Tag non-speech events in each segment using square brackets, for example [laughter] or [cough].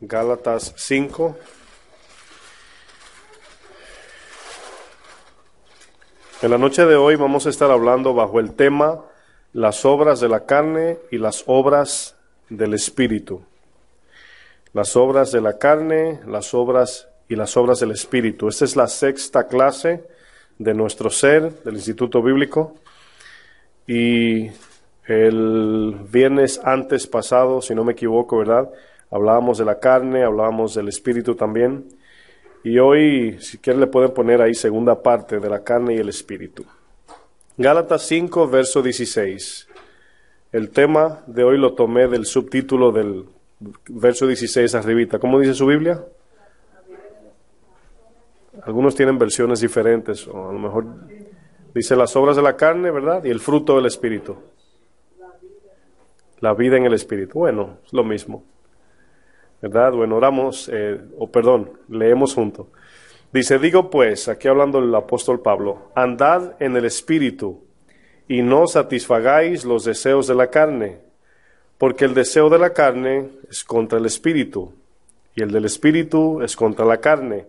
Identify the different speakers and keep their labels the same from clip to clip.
Speaker 1: Gálatas 5. En la noche de hoy vamos a estar hablando bajo el tema las obras de la carne y las obras del espíritu. Las obras de la carne, las obras y las obras del espíritu. Esta es la sexta clase de nuestro ser, del Instituto Bíblico. Y el viernes antes pasado, si no me equivoco, ¿verdad? Hablábamos de la carne, hablábamos del espíritu también. Y hoy, si quieren, le pueden poner ahí segunda parte de la carne y el espíritu. Gálatas 5, verso 16. El tema de hoy lo tomé del subtítulo del verso 16 arribita. ¿Cómo dice su Biblia? Algunos tienen versiones diferentes, o a lo mejor dice las obras de la carne, ¿verdad? Y el fruto del Espíritu. La vida en el Espíritu. Bueno, es lo mismo. ¿verdad? Bueno, oramos, eh, o perdón, leemos junto. Dice, digo pues, aquí hablando el apóstol Pablo, andad en el Espíritu y no satisfagáis los deseos de la carne, porque el deseo de la carne es contra el Espíritu y el del Espíritu es contra la carne.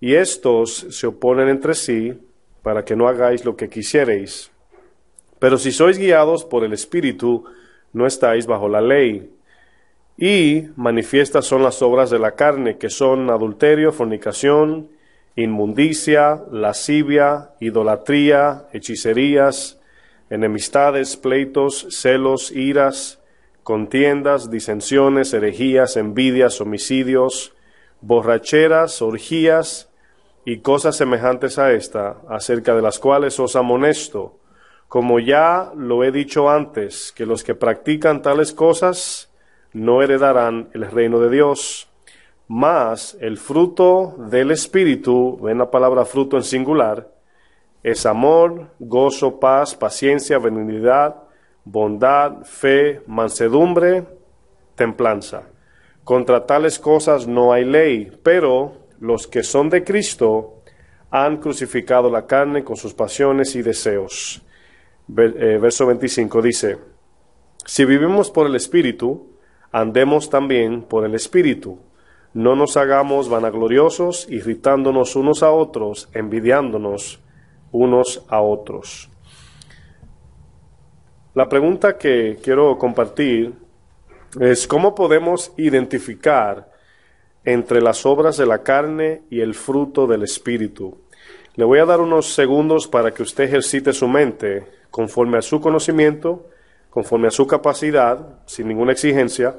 Speaker 1: Y estos se oponen entre sí para que no hagáis lo que quisiereis. Pero si sois guiados por el Espíritu, no estáis bajo la ley y manifiestas son las obras de la carne, que son adulterio, fornicación, inmundicia, lascivia, idolatría, hechicerías, enemistades, pleitos, celos, iras, contiendas, disensiones, herejías, envidias, homicidios, borracheras, orgías y cosas semejantes a esta, acerca de las cuales os amonesto, como ya lo he dicho antes, que los que practican tales cosas no heredarán el reino de Dios. Mas el fruto del Espíritu, ven la palabra fruto en singular, es amor, gozo, paz, paciencia, benignidad, bondad, fe, mansedumbre, templanza. Contra tales cosas no hay ley, pero los que son de Cristo han crucificado la carne con sus pasiones y deseos. Eh, verso 25 dice, si vivimos por el Espíritu, andemos también por el Espíritu. No nos hagamos vanagloriosos, irritándonos unos a otros, envidiándonos unos a otros. La pregunta que quiero compartir es cómo podemos identificar entre las obras de la carne y el fruto del Espíritu. Le voy a dar unos segundos para que usted ejercite su mente conforme a su conocimiento conforme a su capacidad, sin ninguna exigencia,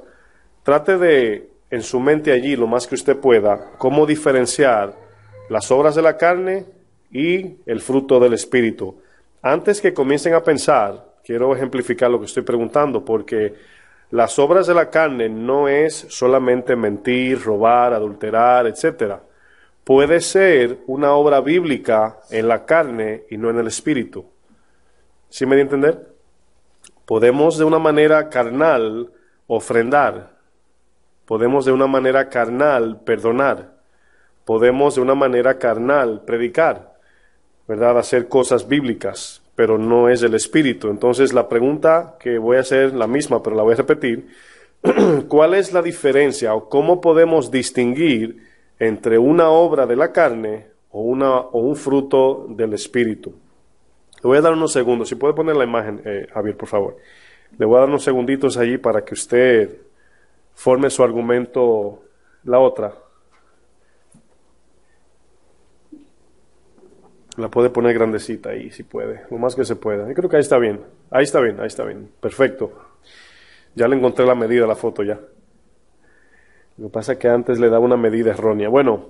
Speaker 1: trate de en su mente allí lo más que usted pueda, cómo diferenciar las obras de la carne y el fruto del Espíritu. Antes que comiencen a pensar, quiero ejemplificar lo que estoy preguntando, porque las obras de la carne no es solamente mentir, robar, adulterar, etc. Puede ser una obra bíblica en la carne y no en el Espíritu. ¿Sí me entender? podemos de una manera carnal ofrendar, podemos de una manera carnal perdonar, podemos de una manera carnal predicar, ¿verdad? Hacer cosas bíblicas, pero no es el Espíritu. Entonces la pregunta que voy a hacer, la misma, pero la voy a repetir, [clears throat] ¿cuál es la diferencia o cómo podemos distinguir entre una obra de la carne o, una, o un fruto del Espíritu? Le voy a dar unos segundos. Si puede poner la imagen, eh, Javier, por favor. Le voy a dar unos segunditos allí para que usted forme su argumento. La otra. La puede poner grandecita ahí, si puede. Lo más que se pueda. Yo creo que ahí está bien. Ahí está bien, ahí está bien. Perfecto. Ya le encontré la medida la foto ya. Lo que pasa es que antes le daba una medida errónea. Bueno,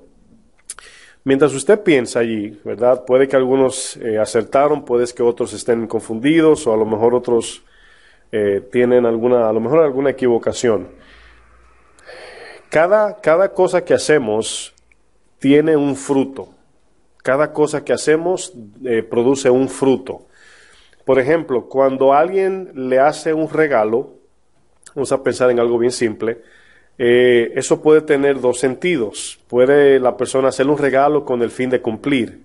Speaker 1: Mientras usted piensa allí, ¿verdad? Puede que algunos eh, acertaron, puede que otros estén confundidos o a lo mejor otros eh, tienen alguna, a lo mejor alguna equivocación. Cada, cosa que hacemos tiene un fruto. Cada cosa que hacemos eh, produce un fruto. Por ejemplo, cuando alguien le hace un regalo, vamos a pensar en algo bien simple, eh, eso puede tener dos sentidos. Puede la persona hacer un regalo con el fin de cumplir,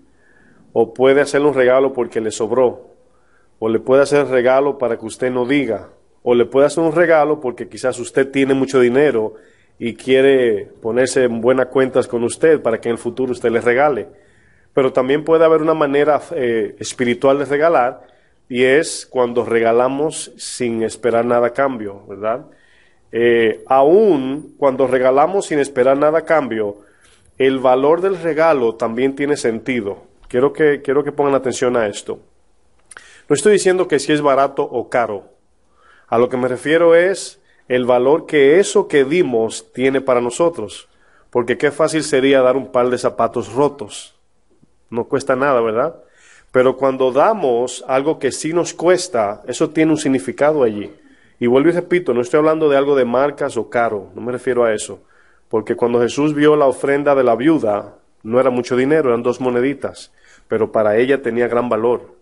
Speaker 1: o puede hacer un regalo porque le sobró, o le puede hacer un regalo para que usted no diga, o le puede hacer un regalo porque quizás usted tiene mucho dinero y quiere ponerse en buenas cuentas con usted para que en el futuro usted le regale. Pero también puede haber una manera eh, espiritual de regalar y es cuando regalamos sin esperar nada a cambio, ¿verdad? Eh, aún cuando regalamos sin esperar nada a cambio, el valor del regalo también tiene sentido. Quiero que, quiero que pongan atención a esto. No estoy diciendo que si es barato o caro. A lo que me refiero es el valor que eso que dimos tiene para nosotros. Porque qué fácil sería dar un par de zapatos rotos. No cuesta nada, ¿verdad? Pero cuando damos algo que sí nos cuesta, eso tiene un significado allí. Y vuelvo y repito, no estoy hablando de algo de marcas o caro, no me refiero a eso, porque cuando Jesús vio la ofrenda de la viuda, no era mucho dinero, eran dos moneditas, pero para ella tenía gran valor.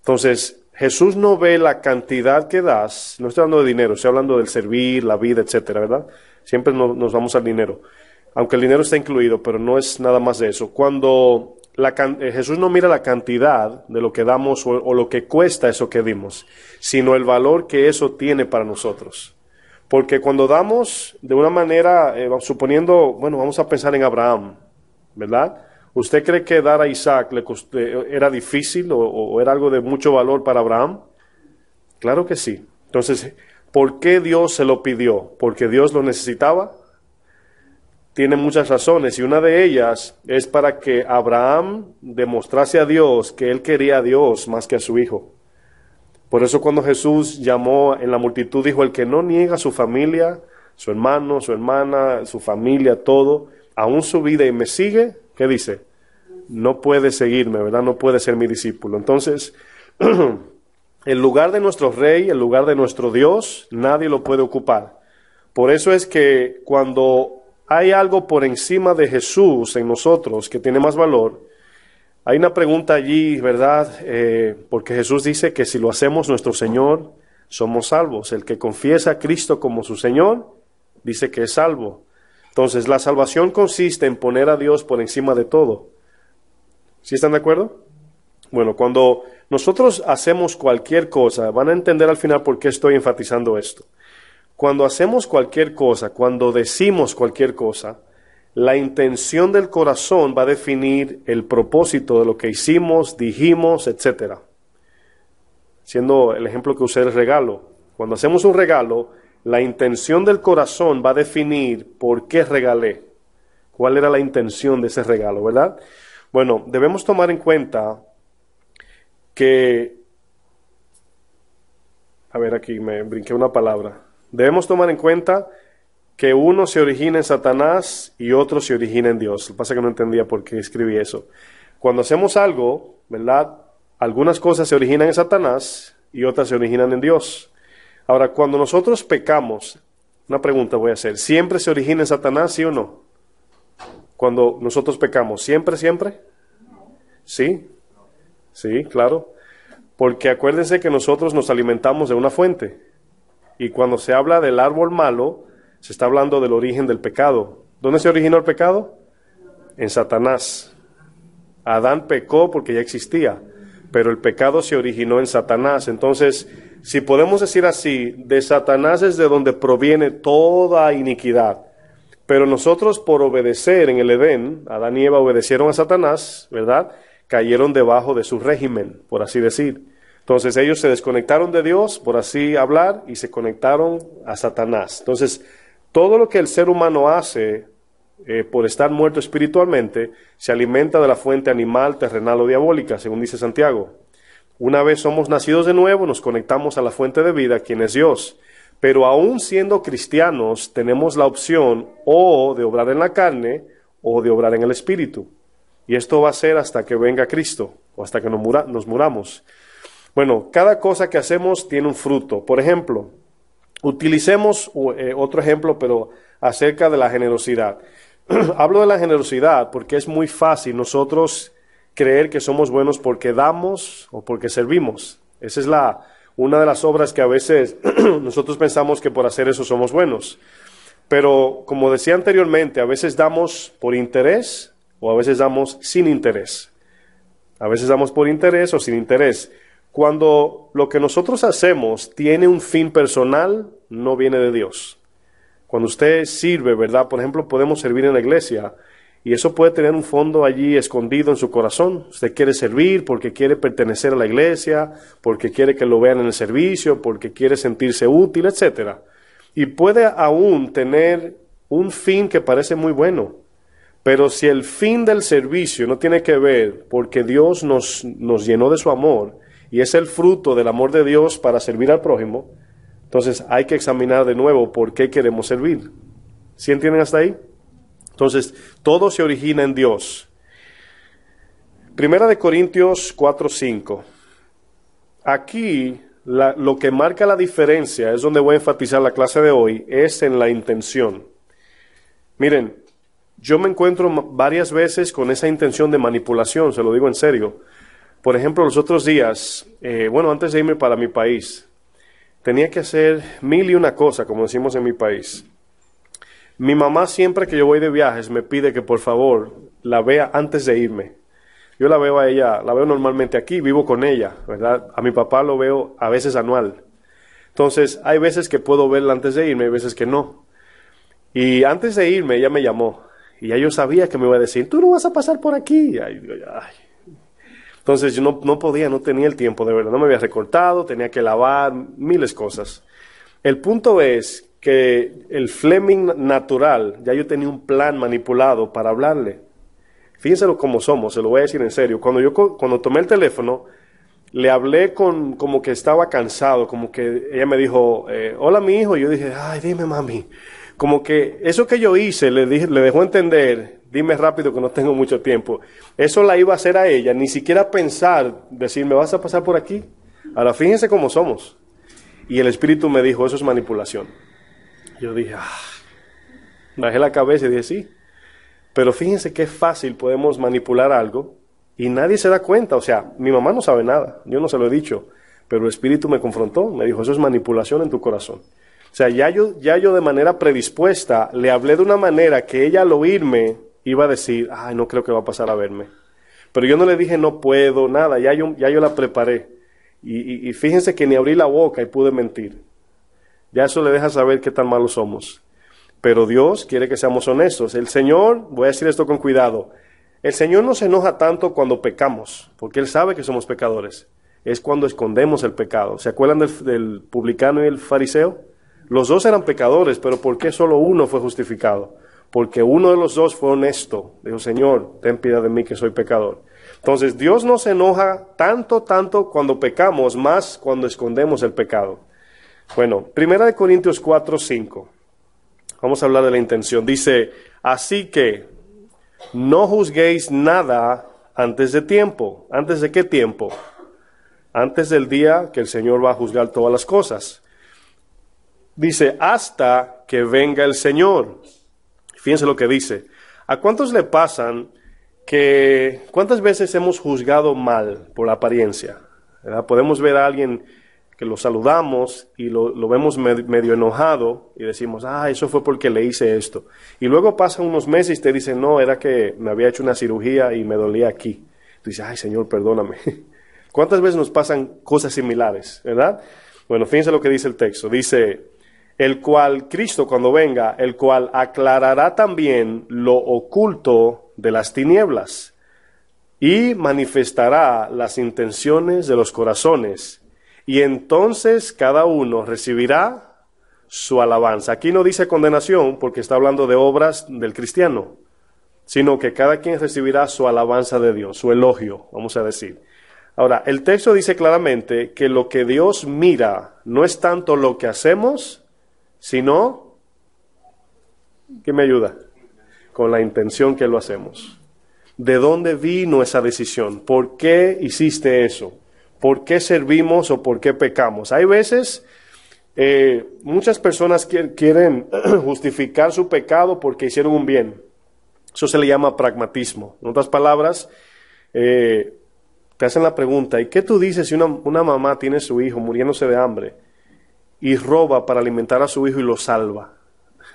Speaker 1: Entonces, Jesús no ve la cantidad que das, no estoy hablando de dinero, estoy hablando del servir, la vida, etcétera, ¿verdad? Siempre nos vamos al dinero, aunque el dinero está incluido, pero no es nada más de eso. Cuando eh, Jesús no mira la cantidad de lo que damos o, lo que cuesta eso que dimos, sino el valor que eso tiene para nosotros. Porque cuando damos de una manera, eh, suponiendo, bueno, vamos a pensar en Abraham, ¿verdad? ¿Usted cree que dar a Isaac le eh, era difícil o, o era algo de mucho valor para Abraham? Claro que sí. Entonces, ¿por qué Dios se lo pidió? ¿Porque Dios lo necesitaba? tiene muchas razones y una de ellas es para que Abraham demostrase a Dios que él quería a Dios más que a su hijo. Por eso cuando Jesús llamó en la multitud dijo, el que no niega a su familia, su hermano, su hermana, su familia, todo, aún su vida y me sigue, ¿qué dice? No puede seguirme, ¿verdad? No puede ser mi discípulo. Entonces, el [clears throat] lugar de nuestro rey, el lugar de nuestro Dios, nadie lo puede ocupar. Por eso es que cuando hay algo por encima de Jesús en nosotros que tiene más valor. Hay una pregunta allí, ¿verdad? Eh, porque Jesús dice que si lo hacemos nuestro Señor, somos salvos. El que confiesa a Cristo como su Señor, dice que es salvo. Entonces, la salvación consiste en poner a Dios por encima de todo. ¿Sí están de acuerdo? Bueno, cuando nosotros hacemos cualquier cosa, van a entender al final por qué estoy enfatizando esto. Cuando hacemos cualquier cosa, cuando decimos cualquier cosa, la intención del corazón va a definir el propósito de lo que hicimos, dijimos, etc. Siendo el ejemplo que usé el regalo. Cuando hacemos un regalo, la intención del corazón va a definir por qué regalé, cuál era la intención de ese regalo, ¿verdad? Bueno, debemos tomar en cuenta que... A ver, aquí me brinqué una palabra. Debemos tomar en cuenta que uno se origina en Satanás y otro se origina en Dios. Lo que pasa es que no entendía por qué escribí eso. Cuando hacemos algo, ¿verdad? Algunas cosas se originan en Satanás y otras se originan en Dios. Ahora, cuando nosotros pecamos, una pregunta voy a hacer, ¿siempre se origina en Satanás, sí o no? Cuando nosotros pecamos, ¿siempre, siempre? Sí, sí, claro. Porque acuérdense que nosotros nos alimentamos de una fuente. Y cuando se habla del árbol malo, se está hablando del origen del pecado. ¿Dónde se originó el pecado? En Satanás. Adán pecó porque ya existía, pero el pecado se originó en Satanás. Entonces, si podemos decir así, de Satanás es de donde proviene toda iniquidad. Pero nosotros por obedecer en el Edén, Adán y Eva obedecieron a Satanás, ¿verdad? Cayeron debajo de su régimen, por así decir. Entonces ellos se desconectaron de Dios, por así hablar, y se conectaron a Satanás. Entonces, todo lo que el ser humano hace eh, por estar muerto espiritualmente, se alimenta de la fuente animal, terrenal o diabólica, según dice Santiago. Una vez somos nacidos de nuevo, nos conectamos a la fuente de vida, quien es Dios. Pero aún siendo cristianos, tenemos la opción o de obrar en la carne o de obrar en el espíritu. Y esto va a ser hasta que venga Cristo o hasta que nos muramos. Bueno, cada cosa que hacemos tiene un fruto. Por ejemplo, utilicemos eh, otro ejemplo, pero acerca de la generosidad. [clears throat] Hablo de la generosidad porque es muy fácil nosotros creer que somos buenos porque damos o porque servimos. Esa es la, una de las obras que a veces [clears throat] nosotros pensamos que por hacer eso somos buenos. Pero como decía anteriormente, a veces damos por interés o a veces damos sin interés. A veces damos por interés o sin interés. Cuando lo que nosotros hacemos tiene un fin personal, no viene de Dios. Cuando usted sirve, ¿verdad? Por ejemplo, podemos servir en la iglesia y eso puede tener un fondo allí escondido en su corazón. Usted quiere servir porque quiere pertenecer a la iglesia, porque quiere que lo vean en el servicio, porque quiere sentirse útil, etc. Y puede aún tener un fin que parece muy bueno. Pero si el fin del servicio no tiene que ver porque Dios nos, nos llenó de su amor, y es el fruto del amor de Dios para servir al prójimo, entonces hay que examinar de nuevo por qué queremos servir. ¿Sí entienden hasta ahí? Entonces, todo se origina en Dios. Primera de Corintios 4:5. Aquí lo que marca la diferencia, es donde voy a enfatizar la clase de hoy, es en la intención. Miren, yo me encuentro varias veces con esa intención de manipulación, se lo digo en serio. Por ejemplo, los otros días, eh, bueno, antes de irme para mi país, tenía que hacer mil y una cosa, como decimos en mi país. Mi mamá siempre que yo voy de viajes me pide que por favor la vea antes de irme. Yo la veo a ella, la veo normalmente aquí, vivo con ella, ¿verdad? A mi papá lo veo a veces anual. Entonces, hay veces que puedo verla antes de irme, hay veces que no. Y antes de irme, ella me llamó. Y ya yo sabía que me iba a decir, tú no vas a pasar por aquí. Ay, ay, entonces yo no, podía, no tenía el tiempo de verdad, no me había recortado, tenía que lavar miles cosas. El punto es que el Fleming natural, ya yo tenía un plan manipulado para hablarle. Fíjense como somos, se lo voy a decir en serio. Cuando yo cuando tomé el teléfono, le hablé con como que estaba cansado, como que ella me dijo, eh, hola mi hijo, y yo dije, ay, dime mami. Como que eso que yo hice, le, dije, le dejó entender, dime rápido que no tengo mucho tiempo. Eso la iba a hacer a ella, ni siquiera pensar, decir, ¿me vas a pasar por aquí? Ahora fíjense cómo somos. Y el espíritu me dijo, eso es manipulación. Yo dije, ah". bajé la cabeza y dije, sí. Pero fíjense qué fácil podemos manipular algo y nadie se da cuenta. O sea, mi mamá no sabe nada, yo no se lo he dicho, pero el espíritu me confrontó, me dijo, eso es manipulación en tu corazón. O sea, ya yo, ya yo de manera predispuesta le hablé de una manera que ella al oírme iba a decir, ay, no creo que va a pasar a verme. Pero yo no le dije no puedo, nada, ya yo, la preparé. Y, fíjense que ni abrí la boca y pude mentir. Ya eso le deja saber qué tan malos somos. Pero Dios quiere que seamos honestos. El Señor, voy a decir esto con cuidado, el Señor no se enoja tanto cuando pecamos, porque Él sabe que somos pecadores. Es cuando escondemos el pecado. ¿Se acuerdan del, del publicano y el fariseo? Los dos eran pecadores, pero ¿por qué solo uno fue justificado? porque uno de los dos fue honesto. Dijo, Señor, ten piedad de mí que soy pecador. Entonces, Dios no se enoja tanto, tanto cuando pecamos, más cuando escondemos el pecado. Bueno, Primera de Corintios 4, 5. Vamos a hablar de la intención. Dice, así que no juzguéis nada antes de tiempo. ¿Antes de qué tiempo? Antes del día que el Señor va a juzgar todas las cosas. Dice, hasta que venga el Señor Fíjense lo que dice. ¿A cuántos le pasan que cuántas veces hemos juzgado mal por la apariencia? Podemos ver a alguien que lo saludamos y lo, vemos medio enojado y decimos, ah, eso fue porque le hice esto. Y luego pasan unos meses y te dicen, no, era que me había hecho una cirugía y me dolía aquí. Tú dices, ay Señor, perdóname. [laughs] ¿Cuántas veces nos pasan cosas similares, verdad? Bueno, fíjense lo que dice el texto. Dice, el cual Cristo cuando venga, el cual aclarará también lo oculto de las tinieblas y manifestará las intenciones de los corazones. Y entonces cada uno recibirá su alabanza. Aquí no dice condenación porque está hablando de obras del cristiano, sino que cada quien recibirá su alabanza de Dios, su elogio, vamos a decir. Ahora, el texto dice claramente que lo que Dios mira no es tanto lo que hacemos, si no, ¿qué me ayuda? Con la intención que lo hacemos. ¿De dónde vino esa decisión? ¿Por qué hiciste eso? ¿Por qué servimos o por qué pecamos? Hay veces, eh, muchas personas quieren [clears throat] justificar su pecado porque hicieron un bien. Eso se le llama pragmatismo. En otras palabras, eh, te hacen la pregunta, ¿y qué tú dices si una, mamá tiene su hijo muriéndose de hambre? y roba para alimentar a su hijo y lo salva?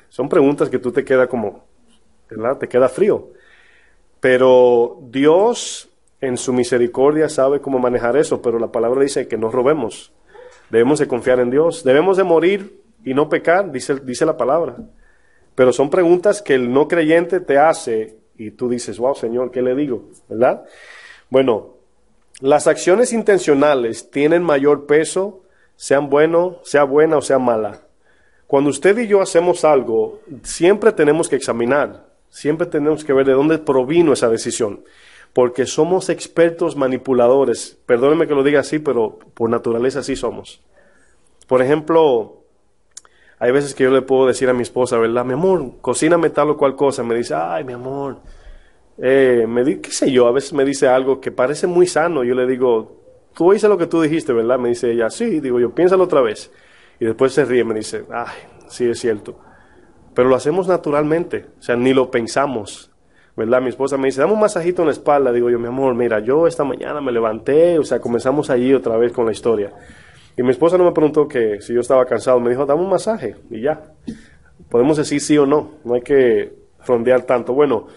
Speaker 1: Son preguntas que tú te queda como, ¿verdad? Te queda frío. Pero Dios en su misericordia sabe cómo manejar eso, pero la palabra dice que no robemos. Debemos de confiar en Dios, debemos de morir y no pecar, dice, dice la palabra. Pero son preguntas que el no creyente te hace y tú dices, wow, Señor, ¿qué le digo? ¿Verdad? Bueno, las acciones intencionales tienen mayor peso sean bueno, sea buena o sea mala. Cuando usted y yo hacemos algo, siempre tenemos que examinar, siempre tenemos que ver de dónde provino esa decisión, porque somos expertos manipuladores. perdóneme que lo diga así, pero por naturaleza así somos. Por ejemplo, hay veces que yo le puedo decir a mi esposa, ¿verdad? Mi amor, cocíname tal o cual cosa. Me dice, ay, mi amor. Eh, me di, qué sé yo, a veces me dice algo que parece muy sano. Yo le digo, tú hice lo que tú dijiste, ¿verdad? Me dice ella, sí, digo yo, piénsalo otra vez. Y después se ríe, me dice, ay, sí es cierto. Pero lo hacemos naturalmente, o sea, ni lo pensamos, ¿verdad? Mi esposa me dice, dame un masajito en la espalda. Digo yo, mi amor, mira, yo esta mañana me levanté, o sea, comenzamos allí otra vez con la historia. Y mi esposa no me preguntó que si yo estaba cansado, me dijo, dame un masaje y ya. Podemos decir sí o no, no hay que rondear tanto. Bueno,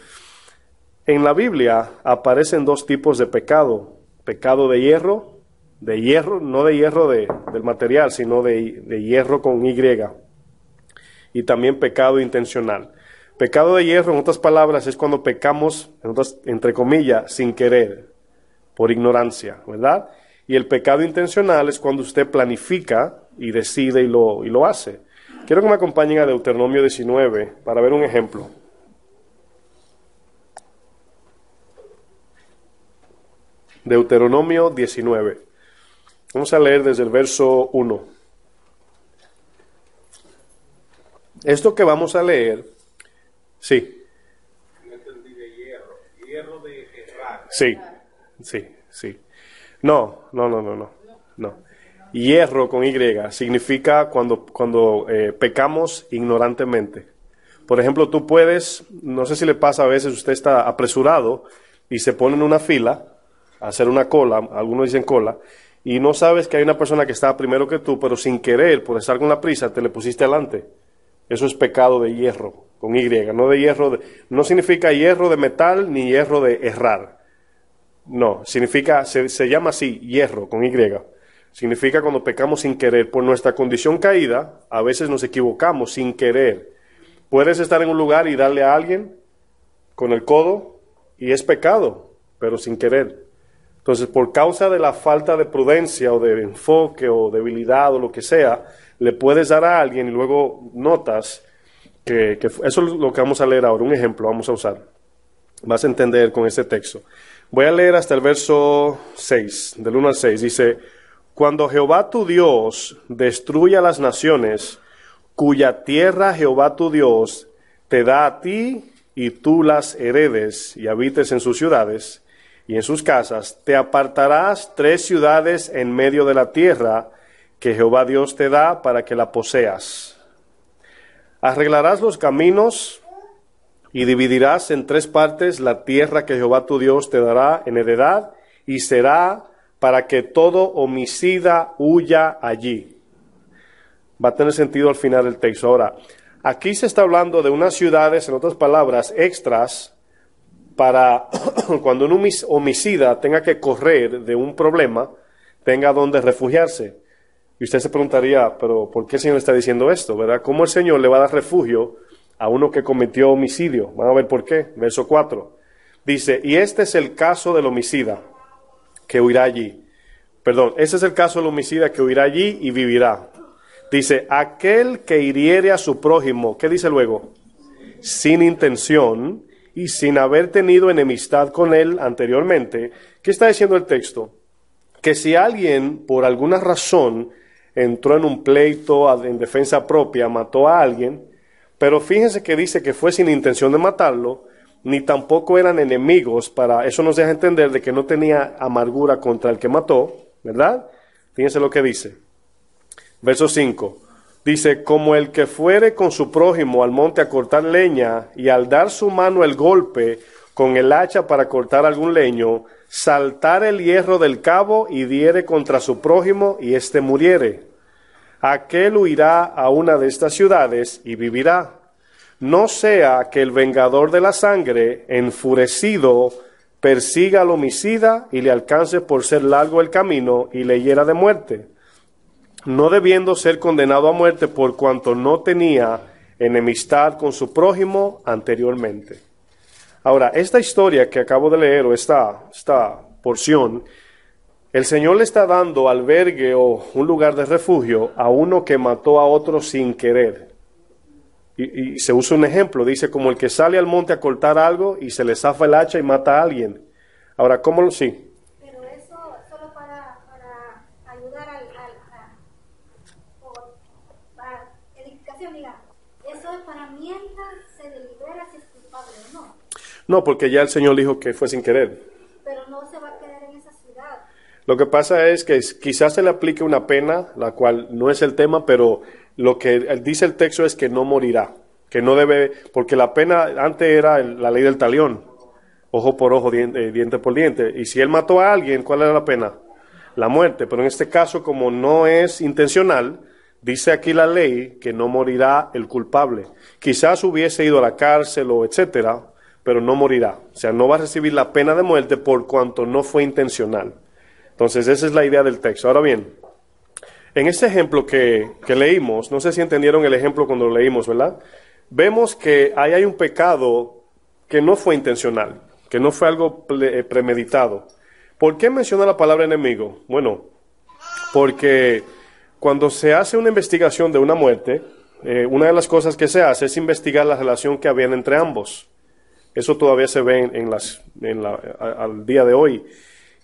Speaker 1: en la Biblia aparecen dos tipos de pecado, pecado de hierro, de hierro, no de hierro del material, sino de, hierro con Y, y también pecado intencional. Pecado de hierro, en otras palabras, es cuando pecamos, en otras, entre comillas, sin querer, por ignorancia, ¿verdad? Y el pecado intencional es cuando usted planifica y decide y lo, y lo hace. Quiero que me acompañen a Deuteronomio 19 para ver un ejemplo. Deuteronomio 19. Vamos a leer desde el verso 1. Esto que vamos a leer, sí. Sí, sí, sí. No, no, no, no, no. no. Hierro con Y significa cuando, cuando eh, pecamos ignorantemente. Por ejemplo, tú puedes, no sé si le pasa a veces, usted está apresurado y se pone en una fila hacer una cola, algunos dicen cola, y no sabes que hay una persona que está primero que tú, pero sin querer, por estar con la prisa, te le pusiste adelante. Eso es pecado de hierro, con Y, no de hierro, no significa hierro de metal ni hierro de errar. No, significa, se, se llama así, hierro, con Y. Significa cuando pecamos sin querer. Por nuestra condición caída, a veces nos equivocamos sin querer. Puedes estar en un lugar y darle a alguien con el codo y es pecado, pero sin querer. Entonces, por causa de la falta de prudencia o de enfoque o debilidad o lo que sea, le puedes dar a alguien y luego notas que, eso es lo que vamos a leer ahora. Un ejemplo vamos a usar. Vas a entender con este texto. Voy a leer hasta el verso 6, del 1 al 6. Dice, cuando Jehová tu Dios destruya las naciones, cuya tierra Jehová tu Dios te da a ti y tú las heredes y habites en sus ciudades, y en sus casas, te apartarás tres ciudades en medio de la tierra que Jehová Dios te da para que la poseas. Arreglarás los caminos y dividirás en tres partes la tierra que Jehová tu Dios te dará en heredad y será para que todo homicida huya allí. Va a tener sentido al final del texto. Ahora, aquí se está hablando de unas ciudades, en otras palabras, extras, para [clears throat] cuando un homicida tenga que correr de un problema, tenga donde refugiarse. Y usted se preguntaría, pero ¿por qué el Señor está diciendo esto? ¿Verdad? ¿Cómo el Señor le va a dar refugio a uno que cometió homicidio? Vamos a ver por qué. Verso 4. Dice, y este es el caso del homicida que huirá allí. Perdón, ese es el caso del homicida que huirá allí y vivirá. Dice, aquel que hiriere a su prójimo, ¿qué dice luego? Sin intención, y sin haber tenido enemistad con él anteriormente. ¿Qué está diciendo el texto? Que si alguien, por alguna razón, entró en un pleito en defensa propia, mató a alguien, pero fíjense que dice que fue sin intención de matarlo, ni tampoco eran enemigos para, eso nos deja entender de que no tenía amargura contra el que mató, ¿verdad? Fíjense lo que dice. Verso 5. Dice, como el que fuere con su prójimo al monte a cortar leña y al dar su mano el golpe con el hacha para cortar algún leño, saltar el hierro del cabo y diere contra su prójimo y éste muriere. Aquel huirá a una de estas ciudades y vivirá. No sea que el vengador de la sangre, enfurecido, persiga al homicida y le alcance por ser largo el camino y le hiera de muerte no debiendo ser condenado a muerte por cuanto no tenía enemistad con su prójimo anteriormente. Ahora, esta historia que acabo de leer, o esta, porción, el Señor le está dando albergue o un lugar de refugio a uno que mató a otro sin querer. Y, se usa un ejemplo, dice como el que sale al monte a cortar algo y se le zafa el hacha y mata a alguien. Ahora, ¿cómo lo sí? No, porque ya el Señor dijo que fue sin querer. Pero no se va a quedar en esa ciudad. Lo que pasa es que quizás se le aplique una pena, la cual no es el tema, pero lo que dice el texto es que no morirá, que no debe, porque la pena antes era la ley del talión, ojo por ojo, eh, diente, por diente. Y si él mató a alguien, ¿cuál era la pena? La muerte. Pero en este caso, como no es intencional, Dice aquí la ley que no morirá el culpable. Quizás hubiese ido a la cárcel o etcétera, pero no morirá. O sea, no va a recibir la pena de muerte por cuanto no fue intencional. Entonces, esa es la idea del texto. Ahora bien, en este ejemplo que, leímos, no sé si entendieron el ejemplo cuando lo leímos, ¿verdad? Vemos que ahí hay un pecado que no fue intencional, que no fue algo eh, premeditado. ¿Por qué menciona la palabra enemigo? Bueno, porque cuando se hace una investigación de una muerte, eh, una de las cosas que se hace es investigar la relación que había entre ambos. Eso todavía se ve en, las, en la, al día de hoy.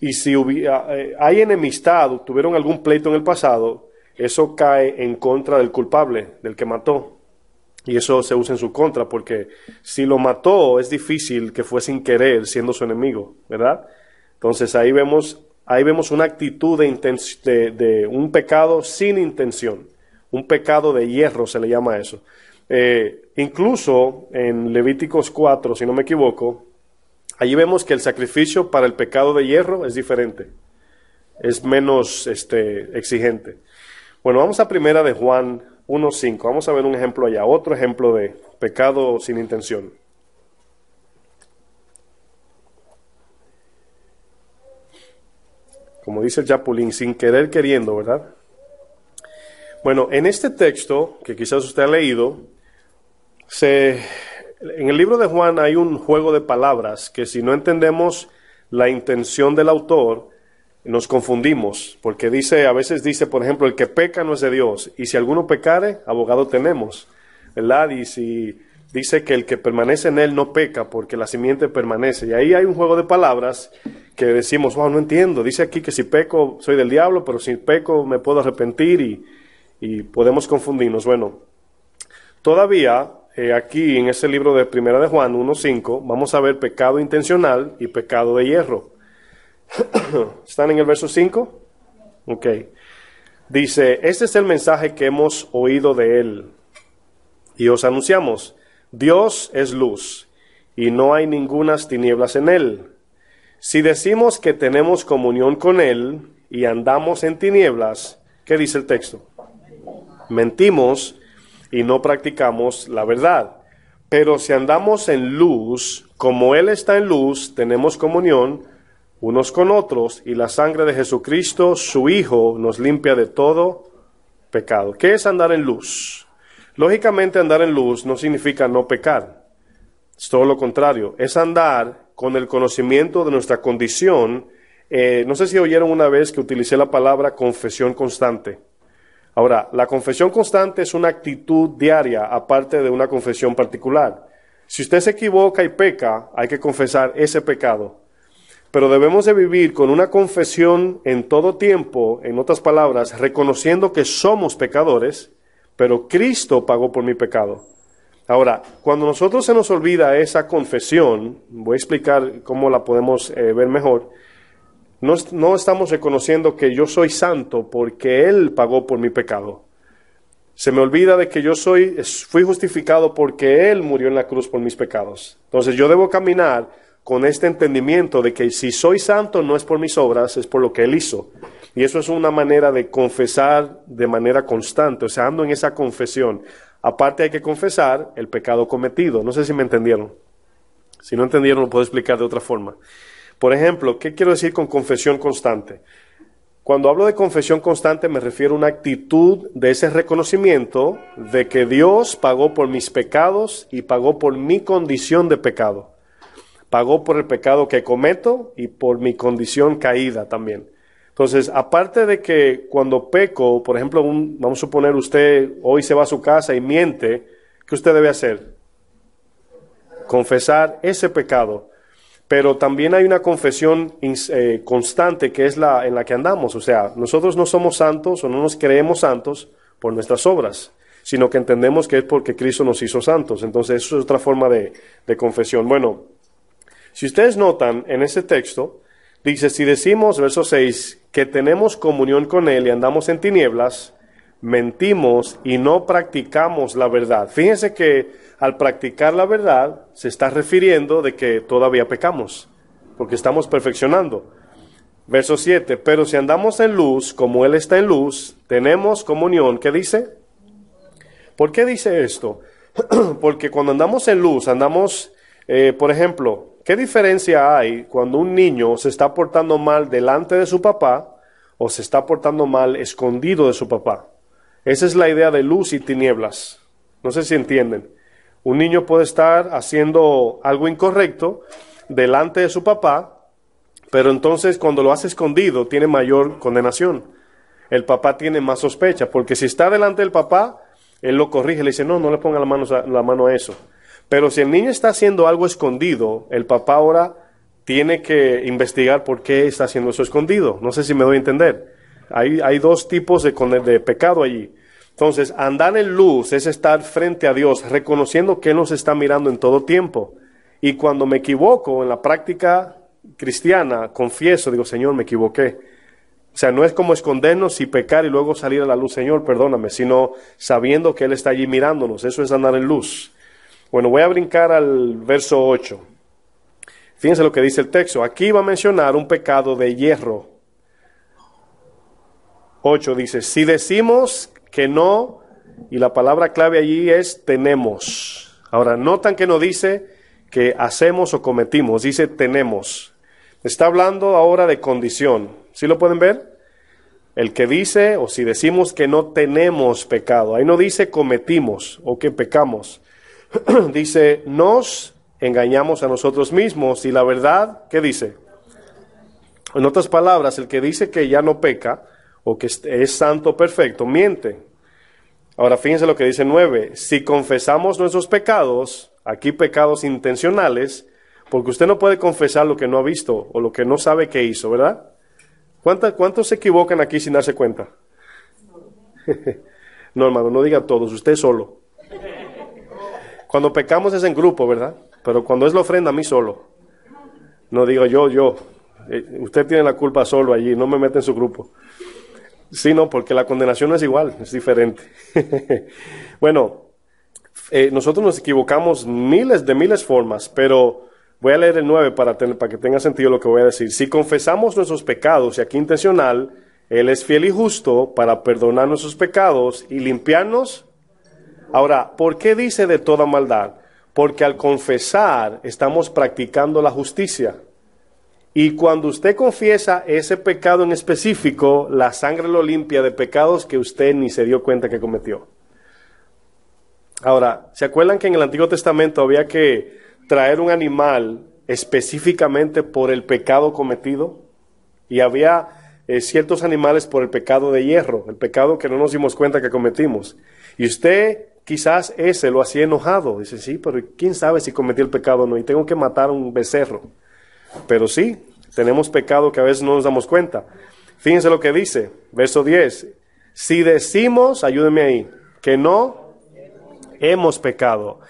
Speaker 1: Y si eh, hay enemistad, tuvieron algún pleito en el pasado, eso cae en contra del culpable, del que mató. Y eso se usa en su contra, porque si lo mató, es difícil que fue sin querer, siendo su enemigo, ¿verdad? Entonces ahí vemos, ahí vemos una actitud de, de un pecado sin intención. Un pecado de hierro se le llama eso. Eh, incluso en Levíticos 4, si no me equivoco, allí vemos que el sacrificio para el pecado de hierro es diferente, es menos este, exigente. Bueno, vamos a primera de Juan 1.5, vamos a ver un ejemplo allá, otro ejemplo de pecado sin intención. Como dice el Chapulín, sin querer queriendo, ¿verdad? Bueno, en este texto, que quizás usted ha leído, en el libro de Juan hay un juego de palabras que si no entendemos la intención del autor, nos confundimos, porque dice, a veces dice, por ejemplo, el que peca no es de Dios, y si alguno pecare, abogado tenemos, ¿verdad? Y si dice que el que permanece en él no peca, porque la simiente permanece. Y ahí hay un juego de palabras que decimos, wow, no entiendo. Dice aquí que si peco soy del diablo, pero si peco me puedo arrepentir y podemos confundirnos. Bueno, todavía eh, aquí en ese libro de Primera de Juan 1.5, vamos a ver pecado intencional y pecado de hierro. [coughs] ¿Están en el verso 5? Ok. Dice, este es el mensaje que hemos oído de él. Y os anunciamos, Dios es luz y no hay ningunas tinieblas en él. Si decimos que tenemos comunión con él y andamos en tinieblas, ¿qué dice el texto? Mentimos y no practicamos la verdad. Pero si andamos en luz, como Él está en luz, tenemos comunión unos con otros y la sangre de Jesucristo, su Hijo, nos limpia de todo pecado. ¿Qué es andar en luz? Lógicamente andar en luz no significa no pecar. Es todo lo contrario. Es andar con el conocimiento de nuestra condición. Eh, no sé si oyeron una vez que utilicé la palabra confesión constante. Ahora, la confesión constante es una actitud diaria, aparte de una confesión particular. Si usted se equivoca y peca, hay que confesar ese pecado. Pero debemos de vivir con una confesión en todo tiempo, en otras palabras, reconociendo que somos pecadores, pero Cristo pagó por mi pecado. Ahora, cuando nosotros se nos olvida esa confesión, voy a explicar cómo la podemos eh, ver mejor, no, estamos reconociendo que yo soy santo porque Él pagó por mi pecado. Se me olvida de que yo soy, fui justificado porque Él murió en la cruz por mis pecados. Entonces yo debo caminar con este entendimiento de que si soy santo no es por mis obras, es por lo que Él hizo. Y eso es una manera de confesar de manera constante, o sea, ando en esa confesión. Aparte hay que confesar el pecado cometido. No sé si me entendieron. Si no entendieron, lo puedo explicar de otra forma. Por ejemplo, ¿qué quiero decir con confesión constante? Cuando hablo de confesión constante me refiero a una actitud de ese reconocimiento de que Dios pagó por mis pecados y pagó por mi condición de pecado. Pagó por el pecado que cometo y por mi condición caída también. Entonces, aparte de que cuando peco, por ejemplo, vamos a suponer usted hoy se va a su casa y miente, ¿qué usted debe hacer? Confesar ese pecado pero también hay una confesión eh, constante que es la en la que andamos. O sea, nosotros no somos santos o no nos creemos santos por nuestras obras, sino que entendemos que es porque Cristo nos hizo santos. Entonces, eso es otra forma de, de confesión. Bueno, si ustedes notan en ese texto, dice, si decimos, verso 6, que tenemos comunión con Él y andamos en tinieblas, mentimos y no practicamos la verdad. Fíjense que al practicar la verdad, se está refiriendo de que todavía pecamos, porque estamos perfeccionando. Verso 7, pero si andamos en luz, como Él está en luz, tenemos comunión. ¿Qué dice? ¿Por qué dice esto? [clears throat] porque cuando andamos en luz, andamos, eh, por ejemplo, ¿qué diferencia hay cuando un niño se está portando mal delante de su papá o se está portando mal escondido de su papá? Esa es la idea de luz y tinieblas. No sé si entienden. Un niño puede estar haciendo algo incorrecto delante de su papá, pero entonces cuando lo hace escondido tiene mayor condenación. El papá tiene más sospecha, porque si está delante del papá, él lo corrige, le dice, no, no le ponga la mano, la mano a eso. Pero si el niño está haciendo algo escondido, el papá ahora tiene que investigar por qué está haciendo eso escondido. No sé si me doy a entender. Hay, hay dos tipos de, de pecado allí. Entonces, andar en luz es estar frente a Dios, reconociendo que Él nos está mirando en todo tiempo. Y cuando me equivoco en la práctica cristiana, confieso, digo, Señor, me equivoqué. O sea, no es como escondernos y pecar y luego salir a la luz, Señor, perdóname, sino sabiendo que Él está allí mirándonos. Eso es andar en luz. Bueno, voy a brincar al verso 8. Fíjense lo que dice el texto. Aquí va a mencionar un pecado de hierro. 8 dice, si decimos que no, y la palabra clave allí es tenemos. Ahora, notan que no dice que hacemos o cometimos, dice tenemos. Está hablando ahora de condición. ¿Sí lo pueden ver? El que dice, o si decimos que no tenemos pecado, ahí no dice cometimos o que pecamos. [clears throat] dice nos engañamos a nosotros mismos y la verdad, ¿qué dice? En otras palabras, el que dice que ya no peca, o que es santo perfecto, miente. Ahora fíjense lo que dice 9, si confesamos nuestros pecados, aquí pecados intencionales, porque usted no puede confesar lo que no ha visto o lo que no sabe que hizo, ¿verdad? ¿Cuántos se equivocan aquí sin darse cuenta? [laughs] No, hermano, no diga todos, usted solo. Cuando pecamos es en grupo, ¿verdad? Pero cuando es la ofrenda, a mí solo. No digo yo, yo. Eh, usted tiene la culpa solo allí, no me mete en su grupo. Sí, no, porque la condenación es igual, es diferente. [laughs] bueno, eh, nosotros nos equivocamos miles de miles formas, pero voy a leer el 9 para, tener, para que tenga sentido lo que voy a decir. Si confesamos nuestros pecados, y aquí intencional, Él es fiel y justo para perdonar nuestros pecados y limpiarnos. Ahora, ¿por qué dice de toda maldad? Porque al confesar estamos practicando la justicia. Y cuando usted confiesa ese pecado en específico, la sangre lo limpia de pecados que usted ni se dio cuenta que cometió. Ahora, ¿se acuerdan que en el Antiguo Testamento había que traer un animal específicamente por el pecado cometido? Y había eh, ciertos animales por el pecado de hierro, el pecado que no nos dimos cuenta que cometimos. Y usted quizás ese lo hacía enojado. Dice, sí, pero ¿quién sabe si cometió el pecado o no? Y tengo que matar un becerro. Pero sí, tenemos pecado que a veces no nos damos cuenta. Fíjense lo que dice, verso 10. Si decimos, ayúdenme ahí, que no hemos pecado.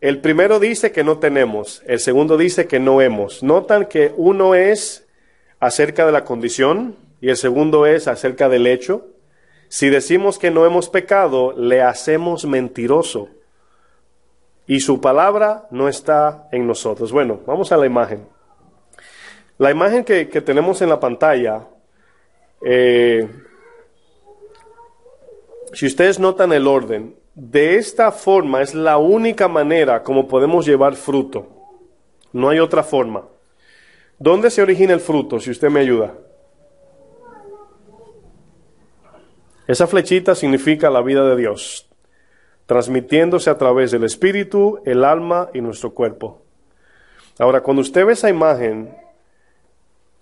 Speaker 1: El primero dice que no tenemos, el segundo dice que no hemos. Notan que uno es acerca de la condición y el segundo es acerca del hecho. Si decimos que no hemos pecado, le hacemos mentiroso y su palabra no está en nosotros. Bueno, vamos a la imagen. La imagen que, tenemos en la pantalla, eh, si ustedes notan el orden, de esta forma es la única manera como podemos llevar fruto. No hay otra forma. ¿Dónde se origina el fruto? Si usted me ayuda. Esa flechita significa la vida de Dios, transmitiéndose a través del espíritu, el alma y nuestro cuerpo. Ahora, cuando usted ve esa imagen,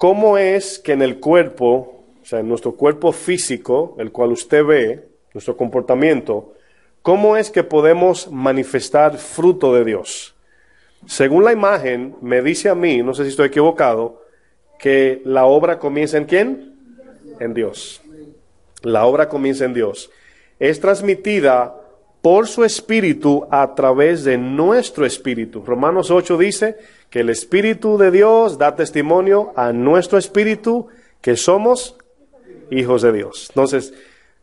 Speaker 1: ¿Cómo es que en el cuerpo, o sea, en nuestro cuerpo físico, el cual usted ve, nuestro comportamiento, cómo es que podemos manifestar fruto de Dios? Según la imagen, me dice a mí, no sé si estoy equivocado, que la obra comienza en quién? En Dios. La obra comienza en Dios. Es transmitida por su Espíritu a través de nuestro Espíritu. Romanos 8 dice que el Espíritu de Dios da testimonio a nuestro Espíritu que somos hijos de Dios. Entonces,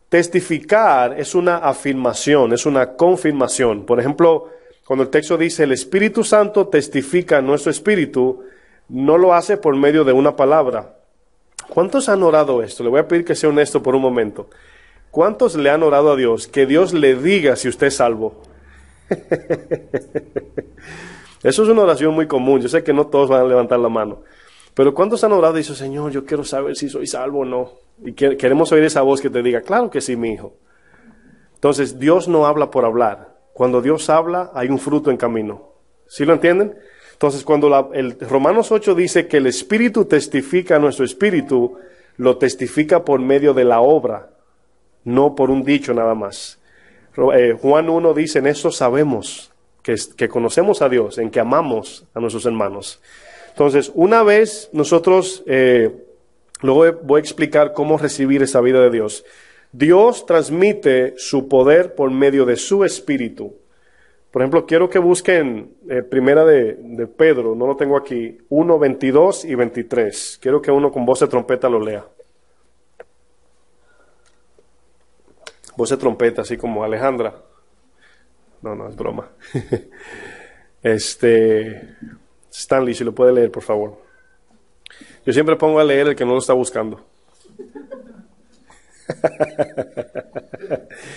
Speaker 1: testificar es una afirmación, es una confirmación. Por ejemplo, cuando el texto dice el Espíritu Santo testifica a nuestro Espíritu, no lo hace por medio de una palabra. ¿Cuántos han orado esto? Le voy a pedir que sea honesto por un momento. ¿Cuántos le han orado a Dios? Que Dios le diga si usted es salvo. [laughs] Eso es una oración muy común. Yo sé que no todos van a levantar la mano. Pero ¿cuántos han orado y dicen, Señor, yo quiero saber si soy salvo o no? Y queremos oír esa voz que te diga, claro que sí, mi hijo. Entonces, Dios no habla por hablar. Cuando Dios habla, hay un fruto en camino. ¿Sí lo entienden? Entonces, cuando el Romanos 8 dice que el Espíritu testifica a nuestro Espíritu, lo testifica por medio de la obra no por un dicho nada más. Eh, Juan 1 dice, en eso sabemos que, conocemos a Dios, en que amamos a nuestros hermanos. Entonces, una vez nosotros, eh, luego voy a explicar cómo recibir esa vida de Dios. Dios transmite su poder por medio de su espíritu. Por ejemplo, quiero que busquen eh, primera de, de, Pedro, no lo tengo aquí, 1, 22 y 23. Quiero que uno con voz de trompeta lo lea. voz de trompeta, así como Alejandra. No, no, es broma. [laughs] este, Stanley, si lo puede leer, por favor. Yo siempre pongo a leer el que no lo está buscando. [laughs]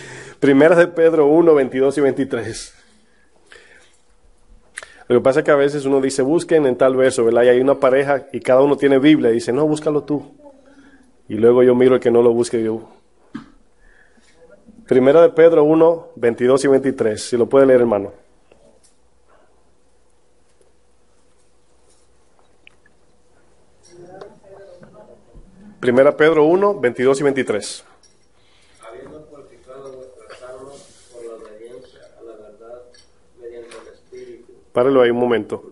Speaker 1: Primera de Pedro 1, 22 y 23. Lo que pasa es que a veces uno dice, busquen en tal verso, ¿verdad? Y hay una pareja y cada uno tiene Biblia. Y dice, no, búscalo tú. Y luego yo miro el que no lo busque yo. Primera de Pedro 1, 22 y 23, si lo puede leer hermano. Primera Pedro 1, 22 y 23. Habiendo purificado por la obediencia a la verdad mediante el Espíritu. Párelo ahí un momento.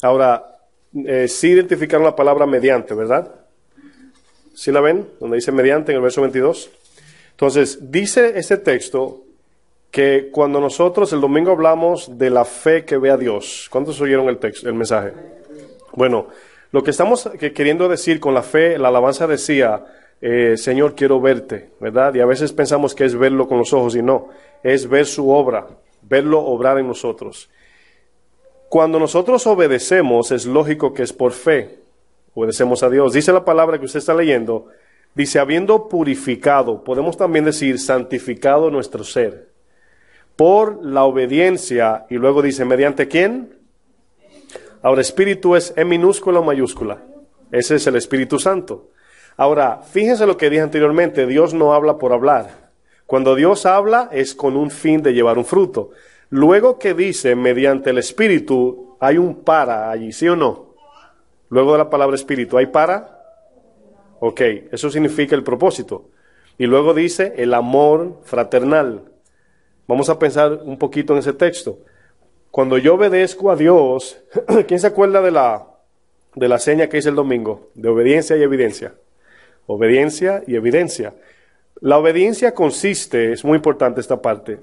Speaker 1: Ahora, eh, sí identificaron la palabra mediante, ¿verdad? ¿Sí la ven? Donde dice mediante en el verso 22. Entonces, dice este texto que cuando nosotros el domingo hablamos de la fe que ve a Dios, ¿cuántos oyeron el, texto, el mensaje? Bueno, lo que estamos queriendo decir con la fe, la alabanza decía, eh, Señor, quiero verte, ¿verdad? Y a veces pensamos que es verlo con los ojos y no, es ver su obra, verlo obrar en nosotros. Cuando nosotros obedecemos, es lógico que es por fe, obedecemos a Dios. Dice la palabra que usted está leyendo, Dice, habiendo purificado, podemos también decir santificado nuestro ser, por la obediencia, y luego dice, ¿mediante quién? Ahora, espíritu es en minúscula o mayúscula. Ese es el Espíritu Santo. Ahora, fíjense lo que dije anteriormente, Dios no habla por hablar. Cuando Dios habla es con un fin de llevar un fruto. Luego que dice, mediante el Espíritu, hay un para allí, ¿sí o no? Luego de la palabra Espíritu, ¿hay para? Ok, eso significa el propósito. Y luego dice el amor fraternal. Vamos a pensar un poquito en ese texto. Cuando yo obedezco a Dios, [clears throat] ¿quién se acuerda de la, de la seña que hice el domingo? De obediencia y evidencia. Obediencia y evidencia. La obediencia consiste, es muy importante esta parte,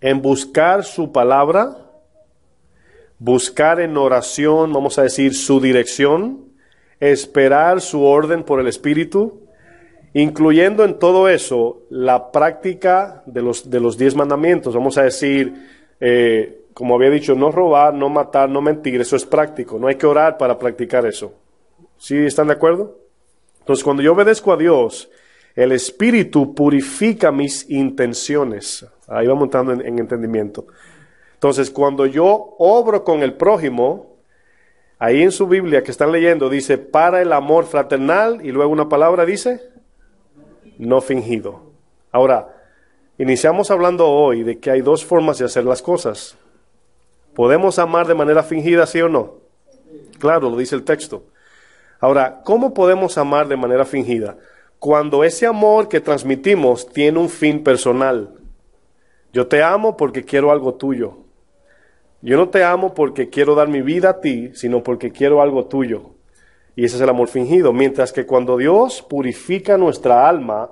Speaker 1: en buscar su palabra, buscar en oración, vamos a decir, su dirección, esperar su orden por el Espíritu, incluyendo en todo eso la práctica de los, de los diez mandamientos. Vamos a decir, eh, como había dicho, no robar, no matar, no mentir, eso es práctico, no hay que orar para practicar eso. ¿Sí están de acuerdo? Entonces, cuando yo obedezco a Dios, el Espíritu purifica mis intenciones. Ahí vamos entrando en entendimiento. Entonces, cuando yo obro con el prójimo, Ahí en su Biblia que están leyendo dice, para el amor fraternal y luego una palabra dice, no fingido. Ahora, iniciamos hablando hoy de que hay dos formas de hacer las cosas. ¿Podemos amar de manera fingida, sí o no? Claro, lo dice el texto. Ahora, ¿cómo podemos amar de manera fingida? Cuando ese amor que transmitimos tiene un fin personal. Yo te amo porque quiero algo tuyo. Yo no te amo porque quiero dar mi vida a ti, sino porque quiero algo tuyo. Y ese es el amor fingido. Mientras que cuando Dios purifica nuestra alma,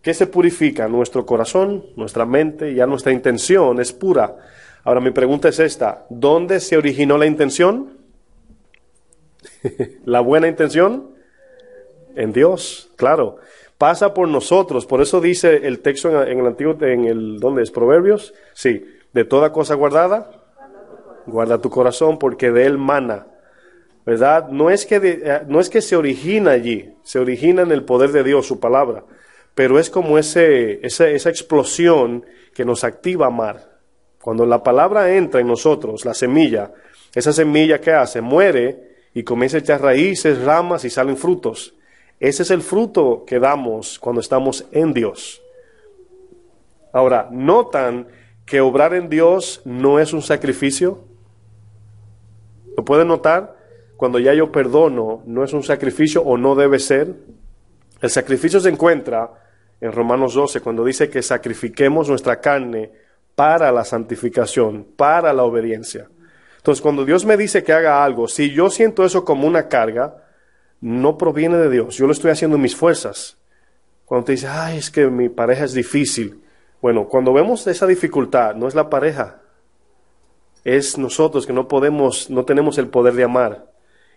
Speaker 1: ¿qué se purifica? Nuestro corazón, nuestra mente, ya nuestra intención es pura. Ahora mi pregunta es esta, ¿dónde se originó la intención? [laughs] la buena intención en Dios, claro. Pasa por nosotros, por eso dice el texto en el antiguo en el ¿dónde es? Proverbios, sí, de toda cosa guardada, guarda tu corazón porque de él mana. ¿Verdad? No es, que eh, no es que se origina allí, se origina en el poder de Dios, su palabra, pero es como ese, esa, explosión que nos activa a amar. Cuando la palabra entra en nosotros, la semilla, esa semilla que hace, muere y comienza a echar raíces, ramas y salen frutos. Ese es el fruto que damos cuando estamos en Dios. Ahora, notan que obrar en Dios no es un sacrificio. ¿Lo pueden notar? Cuando ya yo perdono, no es un sacrificio o no debe ser. El sacrificio se encuentra en Romanos 12, cuando dice que sacrifiquemos nuestra carne para la santificación, para la obediencia. Entonces, cuando Dios me dice que haga algo, si yo siento eso como una carga, no proviene de Dios. Yo lo estoy haciendo en mis fuerzas. Cuando te dice, ay, es que mi pareja es difícil. Bueno, cuando vemos esa dificultad, no es la pareja, es nosotros que no podemos, no tenemos el poder de amar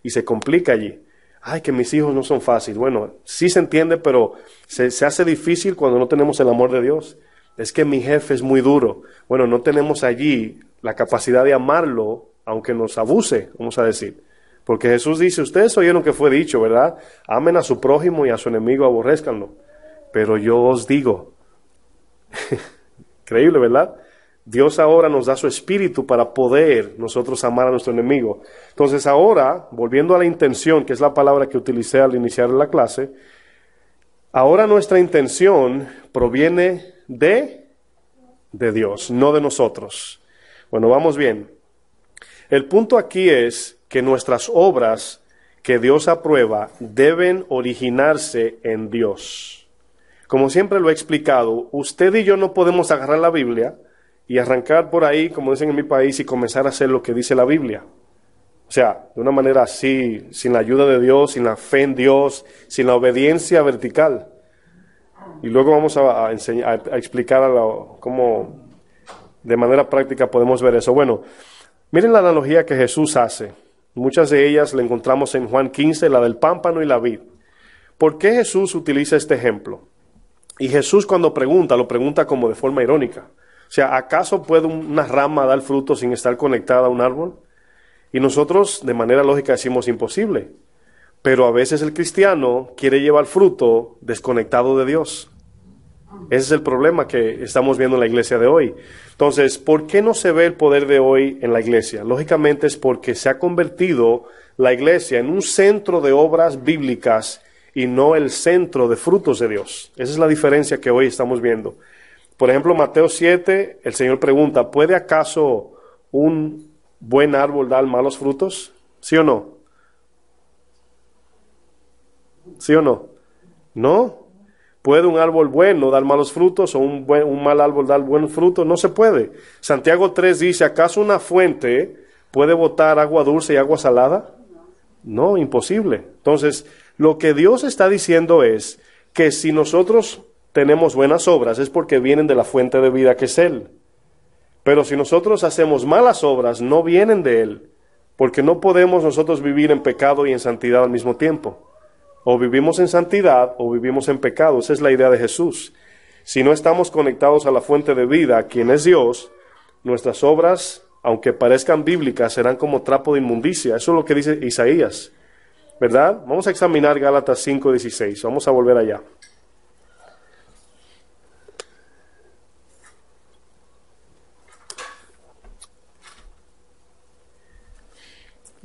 Speaker 1: y se complica allí. Ay, que mis hijos no son fáciles. Bueno, sí se entiende, pero se, se hace difícil cuando no tenemos el amor de Dios. Es que mi jefe es muy duro. Bueno, no tenemos allí la capacidad de amarlo, aunque nos abuse, vamos a decir. Porque Jesús dice, ustedes oyeron que fue dicho, ¿verdad? Amen a su prójimo y a su enemigo, aborrezcanlo. Pero yo os digo, [laughs] increíble, ¿verdad? Dios ahora nos da su espíritu para poder nosotros amar a nuestro enemigo. Entonces ahora, volviendo a la intención, que es la palabra que utilicé al iniciar la clase, ahora nuestra intención proviene de, de Dios, no de nosotros. Bueno, vamos bien. El punto aquí es que nuestras obras que Dios aprueba deben originarse en Dios. Como siempre lo he explicado, usted y yo no podemos agarrar la Biblia, y arrancar por ahí, como dicen en mi país, y comenzar a hacer lo que dice la Biblia. O sea, de una manera así, sin la ayuda de Dios, sin la fe en Dios, sin la obediencia vertical. Y luego vamos a, enseñar, a, explicar cómo de manera práctica podemos ver eso. Bueno, miren la analogía que Jesús hace. Muchas de ellas la encontramos en Juan 15, la del pámpano y la vid. ¿Por qué Jesús utiliza este ejemplo? Y Jesús cuando pregunta, lo pregunta como de forma irónica. O sea, ¿acaso puede una rama dar fruto sin estar conectada a un árbol? Y nosotros de manera lógica decimos imposible. Pero a veces el cristiano quiere llevar fruto desconectado de Dios. Ese es el problema que estamos viendo en la iglesia de hoy. Entonces, ¿por qué no se ve el poder de hoy en la iglesia? Lógicamente es porque se ha convertido la iglesia en un centro de obras bíblicas y no el centro de frutos de Dios. Esa es la diferencia que hoy estamos viendo. Por ejemplo, Mateo 7, el Señor pregunta, ¿puede acaso un buen árbol dar malos frutos? ¿Sí o no? ¿Sí o no? No. ¿Puede un árbol bueno dar malos frutos o un, un mal árbol dar buen fruto? No se puede. Santiago 3 dice, ¿acaso una fuente puede botar agua dulce y agua salada? No, imposible. Entonces, lo que Dios está diciendo es que si nosotros tenemos buenas obras es porque vienen de la fuente de vida que es Él. Pero si nosotros hacemos malas obras, no vienen de Él, porque no podemos nosotros vivir en pecado y en santidad al mismo tiempo. O vivimos en santidad o vivimos en pecado. Esa es la idea de Jesús. Si no estamos conectados a la fuente de vida, quien es Dios, nuestras obras, aunque parezcan bíblicas, serán como trapo de inmundicia. Eso es lo que dice Isaías. ¿Verdad? Vamos a examinar Gálatas 5:16. Vamos a volver allá.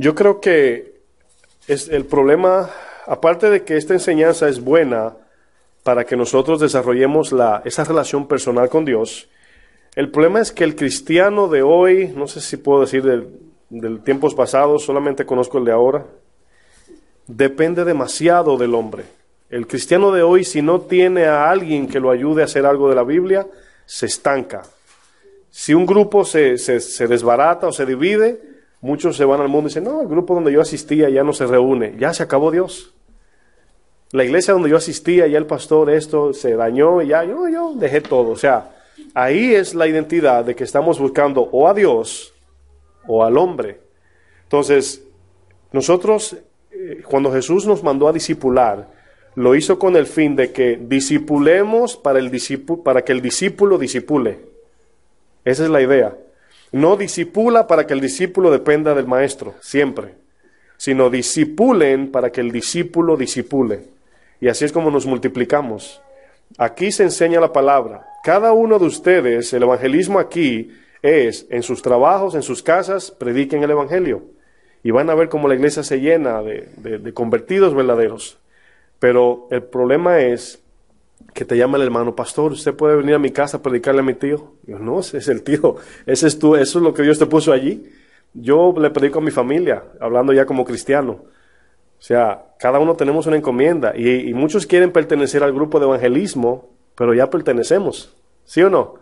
Speaker 1: Yo creo que es el problema, aparte de que esta enseñanza es buena para que nosotros desarrollemos la, esa relación personal con Dios, el problema es que el cristiano de hoy, no sé si puedo decir del, del tiempos pasados, solamente conozco el de ahora, depende demasiado del hombre. El cristiano de hoy, si no tiene a alguien que lo ayude a hacer algo de la Biblia, se estanca. Si un grupo se, se desbarata o se divide, Muchos se van al mundo y dicen, no, el grupo donde yo asistía ya no se reúne, ya se acabó Dios. La iglesia donde yo asistía, ya el pastor esto se dañó y ya yo, yo dejé todo. O sea, ahí es la identidad de que estamos buscando o a Dios o al hombre. Entonces, nosotros, eh, cuando Jesús nos mandó a discipular, lo hizo con el fin de que disipulemos para, el para que el discípulo disipule. Esa es la idea. No disipula para que el discípulo dependa del maestro, siempre, sino disipulen para que el discípulo disipule. Y así es como nos multiplicamos. Aquí se enseña la palabra. Cada uno de ustedes, el evangelismo aquí es, en sus trabajos, en sus casas, prediquen el evangelio. Y van a ver cómo la iglesia se llena de, convertidos verdaderos. Pero el problema es que te llama el hermano, pastor, ¿usted puede venir a mi casa a predicarle a mi tío? no, [laughs] ese es el tío, ese es tú, eso es lo que Dios te puso allí. Yo le predico a mi familia, hablando ya como cristiano. O sea, cada uno tenemos una encomienda y, muchos quieren pertenecer al grupo de evangelismo, pero ya pertenecemos, ¿sí o no?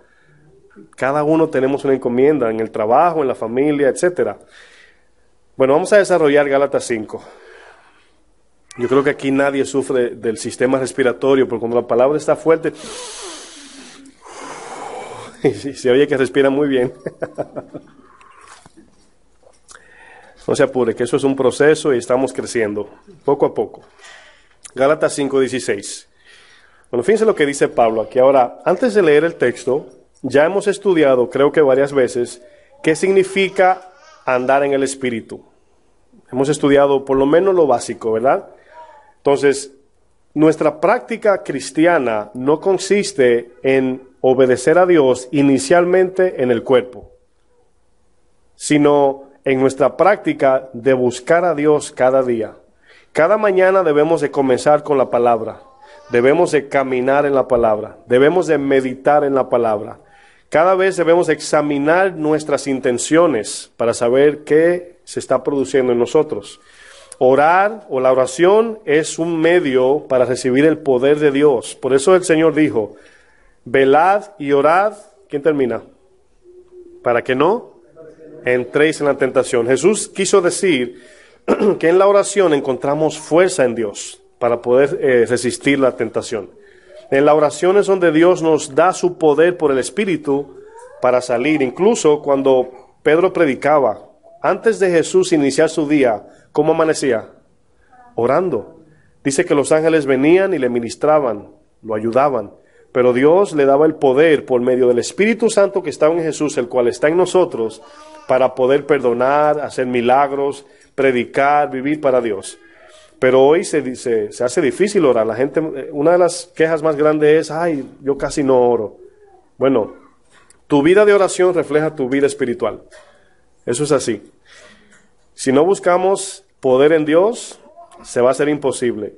Speaker 1: Cada uno tenemos una encomienda en el trabajo, en la familia, etc. Bueno, vamos a desarrollar Gálatas 5. Yo creo que aquí nadie sufre del sistema respiratorio, porque cuando la palabra está fuerte, [laughs] y se oye que respira muy bien. [laughs] No se apure, que eso es un proceso y estamos creciendo poco a poco. Gálatas 5:16. Bueno, fíjense lo que dice Pablo aquí. Ahora, antes de leer el texto, ya hemos estudiado, creo que varias veces, qué significa andar en el Espíritu. Hemos estudiado por lo menos lo básico, ¿verdad? Entonces, nuestra práctica cristiana no consiste en obedecer a Dios inicialmente en el cuerpo, sino en nuestra práctica de buscar a Dios cada día. Cada mañana debemos de comenzar con la palabra, debemos de caminar en la palabra, debemos de meditar en la palabra. Cada vez debemos examinar nuestras intenciones para saber qué se está produciendo en nosotros. Orar o la oración es un medio para recibir el poder de Dios. Por eso el Señor dijo, velad y orad. ¿Quién termina? Para que no entréis en la tentación. Jesús quiso decir [clears throat] que en la oración encontramos fuerza en Dios para poder eh, resistir la tentación. En la oración es donde Dios nos da su poder por el Espíritu para salir. Incluso cuando Pedro predicaba, antes de Jesús iniciar su día, ¿cómo amanecía? Orando. Dice que los ángeles venían y le ministraban, lo ayudaban, pero Dios le daba el poder por medio del Espíritu Santo que estaba en Jesús, el cual está en nosotros, para poder perdonar, hacer milagros, predicar, vivir para Dios. Pero hoy se, dice, se hace difícil orar. La gente, eh, una de las quejas más grandes es, ay, yo casi no oro. Bueno, tu vida de oración refleja tu vida espiritual. Eso es así. Si no buscamos poder en Dios, se va a hacer imposible.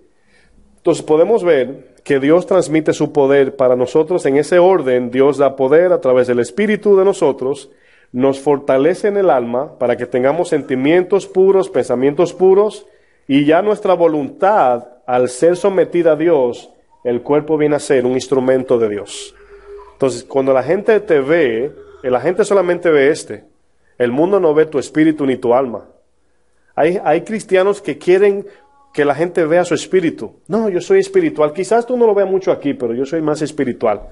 Speaker 1: Entonces podemos ver que Dios transmite su poder para nosotros en ese orden. Dios da poder a través del Espíritu de nosotros, nos fortalece en el alma para que tengamos sentimientos puros, pensamientos puros, y ya nuestra voluntad, al ser sometida a Dios, el cuerpo viene a ser un instrumento de Dios. Entonces, cuando la gente te ve, eh, la gente solamente ve este, el mundo no ve tu espíritu ni tu alma. Hay, hay cristianos que quieren que la gente vea su espíritu. No, yo soy espiritual. Quizás tú no lo veas mucho aquí, pero yo soy más espiritual.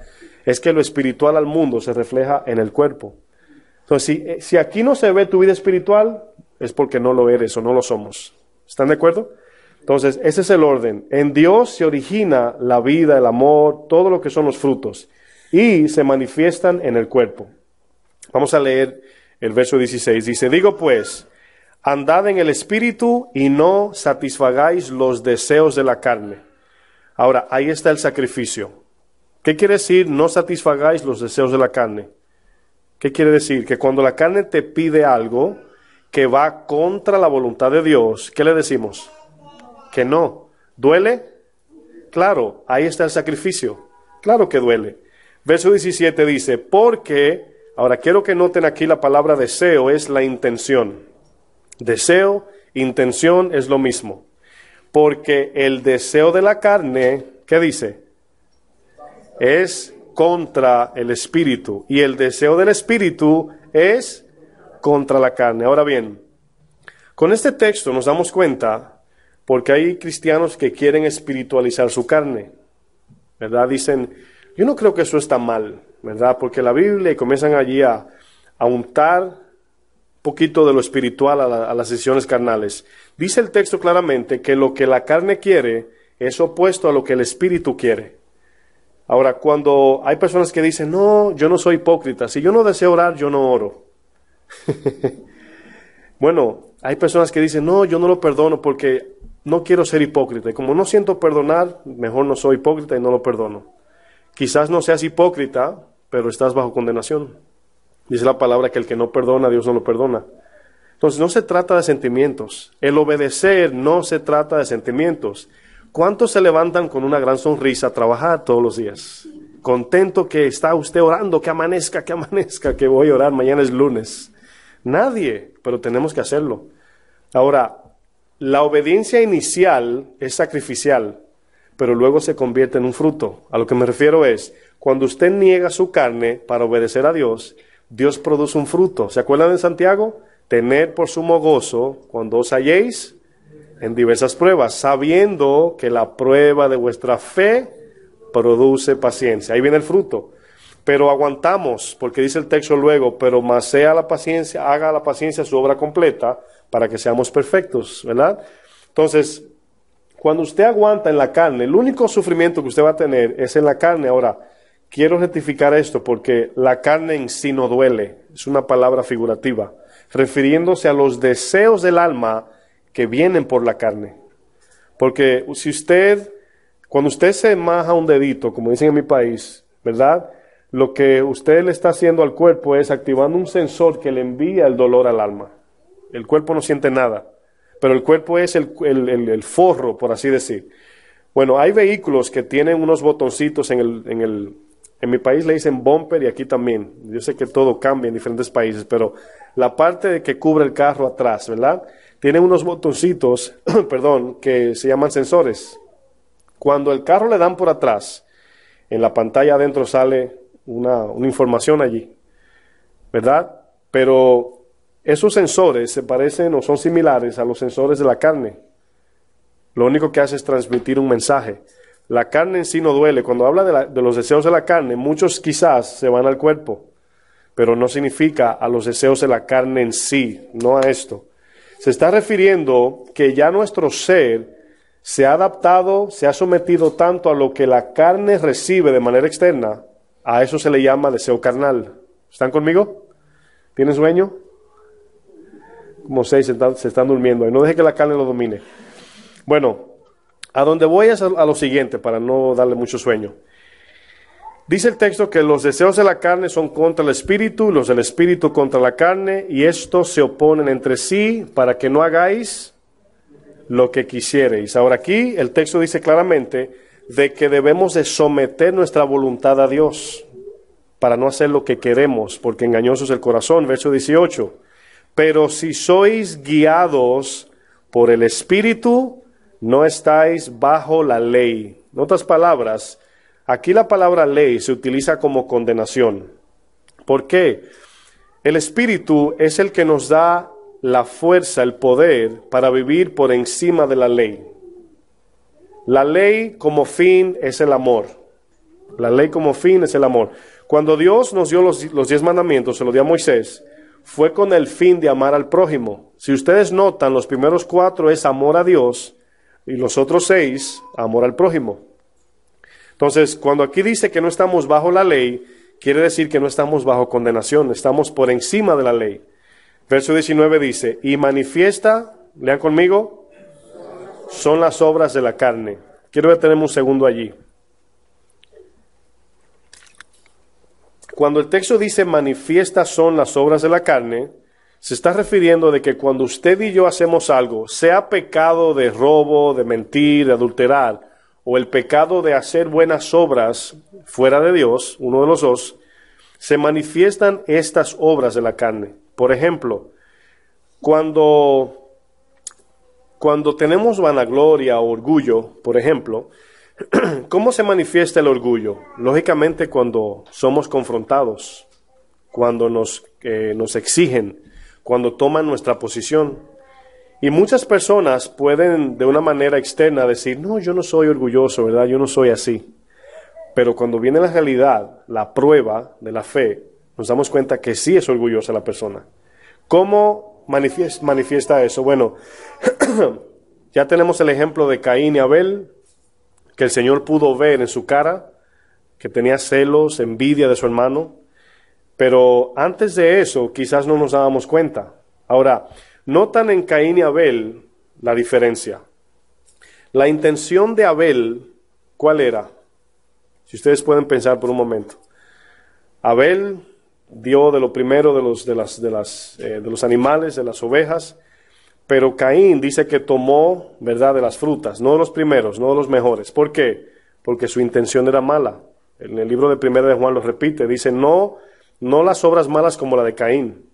Speaker 1: Es que lo espiritual al mundo se refleja en el cuerpo. Entonces, si, eh, si aquí no se ve tu vida espiritual, es porque no lo eres o no lo somos. ¿Están de acuerdo? Entonces, ese es el orden. En Dios se origina la vida, el amor, todo lo que son los frutos. Y se manifiestan en el cuerpo. Vamos a leer el verso 16. Dice, digo pues, andad en el espíritu y no satisfagáis los deseos de la carne. Ahora, ahí está el sacrificio. ¿Qué quiere decir no satisfagáis los deseos de la carne? ¿Qué quiere decir? Que cuando la carne te pide algo que va contra la voluntad de Dios, ¿qué le decimos? Que no. ¿Duele? Claro, ahí está el sacrificio. Claro que duele. Verso 17 dice, porque Ahora, quiero que noten aquí la palabra deseo es la intención. Deseo, intención es lo mismo. Porque el deseo de la carne, ¿qué dice? Es contra el espíritu. Y el deseo del espíritu es contra la carne. Ahora bien, con este texto nos damos cuenta, porque hay cristianos que quieren espiritualizar su carne. ¿Verdad? Dicen, yo no creo que eso está mal. ¿verdad? Porque la Biblia y comienzan allí a, untar un poquito de lo espiritual a, a las decisiones carnales. Dice el texto claramente que lo que la carne quiere es opuesto a lo que el espíritu quiere. Ahora, cuando hay personas que dicen, no, yo no soy hipócrita, si yo no deseo orar, yo no oro. [laughs] bueno, hay personas que dicen, no, yo no lo perdono porque no quiero ser hipócrita. Y como no siento perdonar, mejor no soy hipócrita y no lo perdono. Quizás no seas hipócrita pero estás bajo condenación. Dice la palabra que el que no perdona, Dios no lo perdona. Entonces no se trata de sentimientos. El obedecer no se trata de sentimientos. ¿Cuántos se levantan con una gran sonrisa a trabajar todos los días? Contento que está usted orando, que amanezca, que amanezca, que voy a orar, mañana es lunes. Nadie, pero tenemos que hacerlo. Ahora, la obediencia inicial es sacrificial pero luego se convierte en un fruto. A lo que me refiero es, cuando usted niega su carne para obedecer a Dios, Dios produce un fruto. ¿Se acuerdan de Santiago? Tener por sumo gozo cuando os halléis en diversas pruebas, sabiendo que la prueba de vuestra fe produce paciencia. Ahí viene el fruto. Pero aguantamos, porque dice el texto luego, pero más sea la paciencia, haga la paciencia su obra completa para que seamos perfectos, ¿verdad? Entonces, cuando usted aguanta en la carne, el único sufrimiento que usted va a tener es en la carne. Ahora, quiero rectificar esto porque la carne en sí no duele, es una palabra figurativa, refiriéndose a los deseos del alma que vienen por la carne. Porque si usted, cuando usted se maja un dedito, como dicen en mi país, ¿verdad? Lo que usted le está haciendo al cuerpo es activando un sensor que le envía el dolor al alma. El cuerpo no siente nada pero el cuerpo es el, forro, por así decir. Bueno, hay vehículos que tienen unos botoncitos en el, en el, en mi país le dicen bumper y aquí también. Yo sé que todo cambia en diferentes países, pero la parte de que cubre el carro atrás, ¿verdad? Tiene unos botoncitos, [clears throat] perdón, que se llaman sensores. Cuando el carro le dan por atrás, en la pantalla adentro sale una, una información allí, ¿verdad? Pero esos sensores se parecen o son similares a los sensores de la carne. Lo único que hace es transmitir un mensaje. La carne en sí no duele. Cuando habla de, los deseos de la carne, muchos quizás se van al cuerpo, pero no significa a los deseos de la carne en sí, no a esto. Se está refiriendo que ya nuestro ser se ha adaptado, se ha sometido tanto a lo que la carne recibe de manera externa, a eso se le llama deseo carnal. ¿Están conmigo? ¿Tienen sueño? Como se están, se durmiendo. Y no deje que la carne lo domine. Bueno, a donde voy es a, lo siguiente, para no darle mucho sueño. Dice el texto que los deseos de la carne son contra el espíritu, los del espíritu contra la carne, y estos se oponen entre sí para que no hagáis lo que quisiereis. Ahora aquí el texto dice claramente de que debemos de someter nuestra voluntad a Dios para no hacer lo que queremos, porque engañoso es el corazón, verso 18. Pero si sois guiados por el Espíritu, no estáis bajo la ley. En otras palabras, aquí la palabra ley se utiliza como condenación. ¿Por qué? El Espíritu es el que nos da la fuerza, el poder para vivir por encima de la ley. La ley como fin es el amor. La ley como fin es el amor. Cuando Dios nos dio los, diez mandamientos, se los dio a Moisés, fue con el fin de amar al prójimo. Si ustedes notan, los primeros cuatro es amor a Dios y los otros seis, amor al prójimo. Entonces, cuando aquí dice que no estamos bajo la ley, quiere decir que no estamos bajo condenación, estamos por encima de la ley. Verso 19 dice, y manifiesta, lean conmigo, son las obras de la carne. Quiero ver, tenemos un segundo allí. Cuando el texto dice manifiestas son las obras de la carne, se está refiriendo de que cuando usted y yo hacemos algo, sea pecado de robo, de mentir, de adulterar, o el pecado de hacer buenas obras fuera de Dios, uno de los dos, se manifiestan estas obras de la carne. Por ejemplo, cuando, cuando tenemos vanagloria o orgullo, por ejemplo, [clears throat] ¿Cómo se manifiesta el orgullo? Lógicamente cuando somos confrontados, cuando nos, eh, nos exigen, cuando toman nuestra posición. Y muchas personas pueden de una manera externa decir, no, yo no soy orgulloso, ¿verdad? Yo no soy así. Pero cuando viene la realidad, la prueba de la fe, nos damos cuenta que sí es orgullosa la persona. ¿Cómo manifiesta eso? Bueno, [clears throat] ya tenemos el ejemplo de Caín y Abel, que el Señor pudo ver en su cara, que tenía celos, envidia de su hermano, pero antes de eso quizás no nos dábamos cuenta. Ahora, notan en Caín y Abel la diferencia. La intención de Abel, ¿cuál era? Si ustedes pueden pensar por un momento. Abel dio de lo primero de los, de las, de las, eh, de los animales, de las ovejas, pero Caín dice que tomó, ¿verdad?, de las frutas, no de los primeros, no de los mejores. ¿Por qué? Porque su intención era mala. En el libro de primera de Juan lo repite, dice, no, no las obras malas como la de Caín.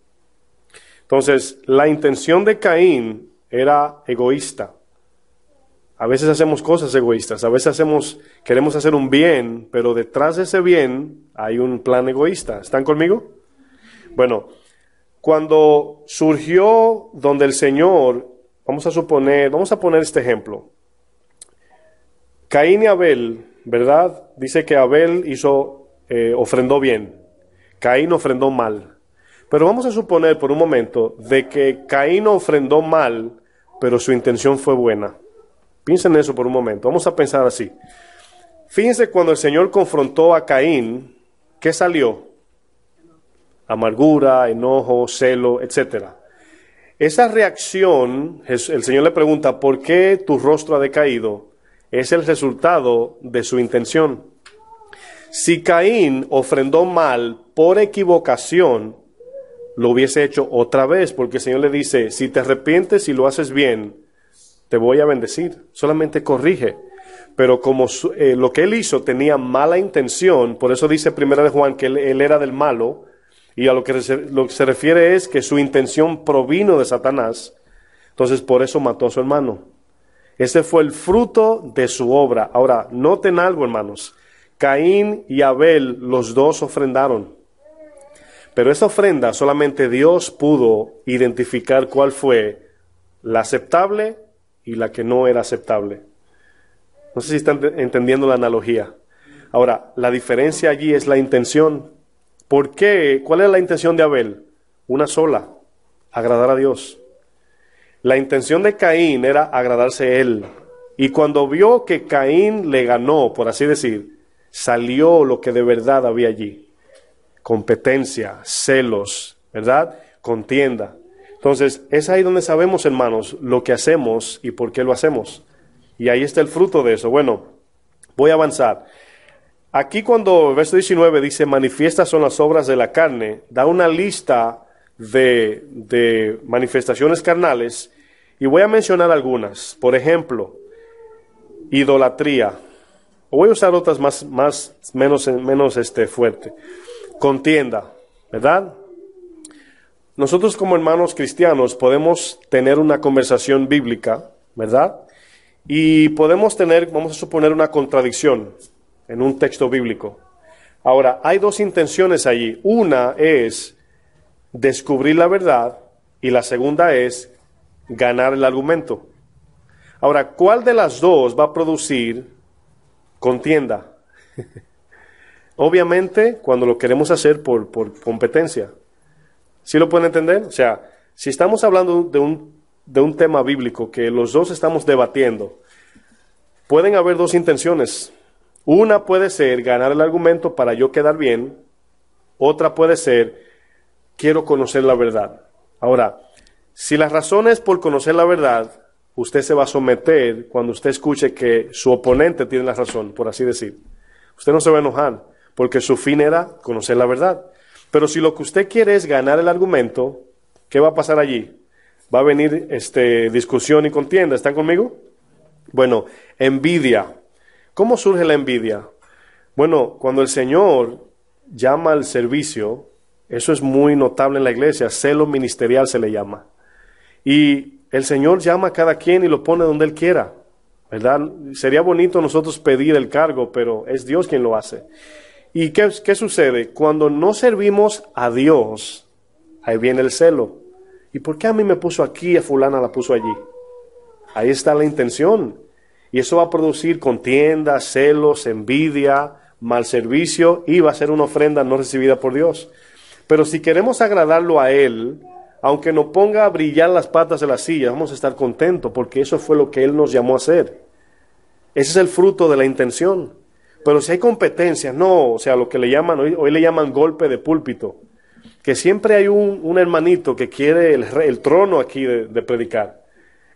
Speaker 1: Entonces, la intención de Caín era egoísta. A veces hacemos cosas egoístas, a veces hacemos, queremos hacer un bien, pero detrás de ese bien hay un plan egoísta. ¿Están conmigo? Bueno, cuando surgió donde el Señor, vamos a suponer, vamos a poner este ejemplo. Caín y Abel, ¿verdad? Dice que Abel hizo, eh, ofrendó bien. Caín ofrendó mal. Pero vamos a suponer por un momento de que Caín ofrendó mal, pero su intención fue buena. Piensen en eso por un momento. Vamos a pensar así. Fíjense cuando el Señor confrontó a Caín, ¿qué salió? amargura, enojo, celo, etc. Esa reacción, el Señor le pregunta, ¿por qué tu rostro ha decaído? Es el resultado de su intención. Si Caín ofrendó mal por equivocación, lo hubiese hecho otra vez, porque el Señor le dice, si te arrepientes y lo haces bien, te voy a bendecir, solamente corrige. Pero como eh, lo que él hizo tenía mala intención, por eso dice Primera de Juan que él era del malo, y a lo que, se refiere es que su intención provino de Satanás, entonces por eso mató a su hermano. Ese fue el fruto de su obra. Ahora, noten algo, hermanos. Caín y Abel, los dos ofrendaron. Pero esa ofrenda solamente Dios pudo identificar cuál fue la aceptable y la que no era aceptable. No sé si están entendiendo la analogía. Ahora, la diferencia allí es la intención. ¿Por qué? ¿Cuál es la intención de Abel? Una sola, agradar a Dios. La intención de Caín era agradarse él. Y cuando vio que Caín le ganó, por así decir, salió lo que de verdad había allí. Competencia, celos, ¿verdad? Contienda. Entonces, es ahí donde sabemos, hermanos, lo que hacemos y por qué lo hacemos. Y ahí está el fruto de eso. Bueno, voy a avanzar. Aquí cuando el verso 19 dice, manifiestas son las obras de la carne, da una lista de, manifestaciones carnales y voy a mencionar algunas. Por ejemplo, idolatría. O voy a usar otras más, más menos, menos este, fuerte. Contienda, ¿verdad? Nosotros como hermanos cristianos podemos tener una conversación bíblica, ¿verdad? Y podemos tener, vamos a suponer, una contradicción en un texto bíblico. Ahora, hay dos intenciones allí. Una es descubrir la verdad y la segunda es ganar el argumento. Ahora, ¿cuál de las dos va a producir contienda? [laughs] Obviamente, cuando lo queremos hacer por, competencia. ¿Sí lo pueden entender? O sea, si estamos hablando de un, de un tema bíblico que los dos estamos debatiendo, pueden haber dos intenciones una puede ser ganar el argumento para yo quedar bien, otra puede ser quiero conocer la verdad. Ahora, si la razón es por conocer la verdad, usted se va a someter cuando usted escuche que su oponente tiene la razón, por así decir. Usted no se va a enojar, porque su fin era conocer la verdad. Pero si lo que usted quiere es ganar el argumento, ¿qué va a pasar allí? Va a venir este, discusión y contienda. ¿Están conmigo? Bueno, envidia. ¿Cómo surge la envidia? Bueno, cuando el Señor llama al servicio, eso es muy notable en la iglesia, celo ministerial se le llama. Y el Señor llama a cada quien y lo pone donde Él quiera, ¿verdad? Sería bonito nosotros pedir el cargo, pero es Dios quien lo hace. ¿Y qué, sucede? Cuando no servimos a Dios, ahí viene el celo. ¿Y por qué a mí me puso aquí, y a fulana la puso allí? Ahí está la intención. Y eso va a producir contiendas, celos, envidia, mal servicio y va a ser una ofrenda no recibida por Dios. Pero si queremos agradarlo a Él, aunque nos ponga a brillar las patas de la silla, vamos a estar contentos porque eso fue lo que Él nos llamó a hacer. Ese es el fruto de la intención. Pero si hay competencia, no, o sea, lo que le llaman, hoy, le llaman golpe de púlpito, que siempre hay un, hermanito que quiere el, trono aquí de predicar.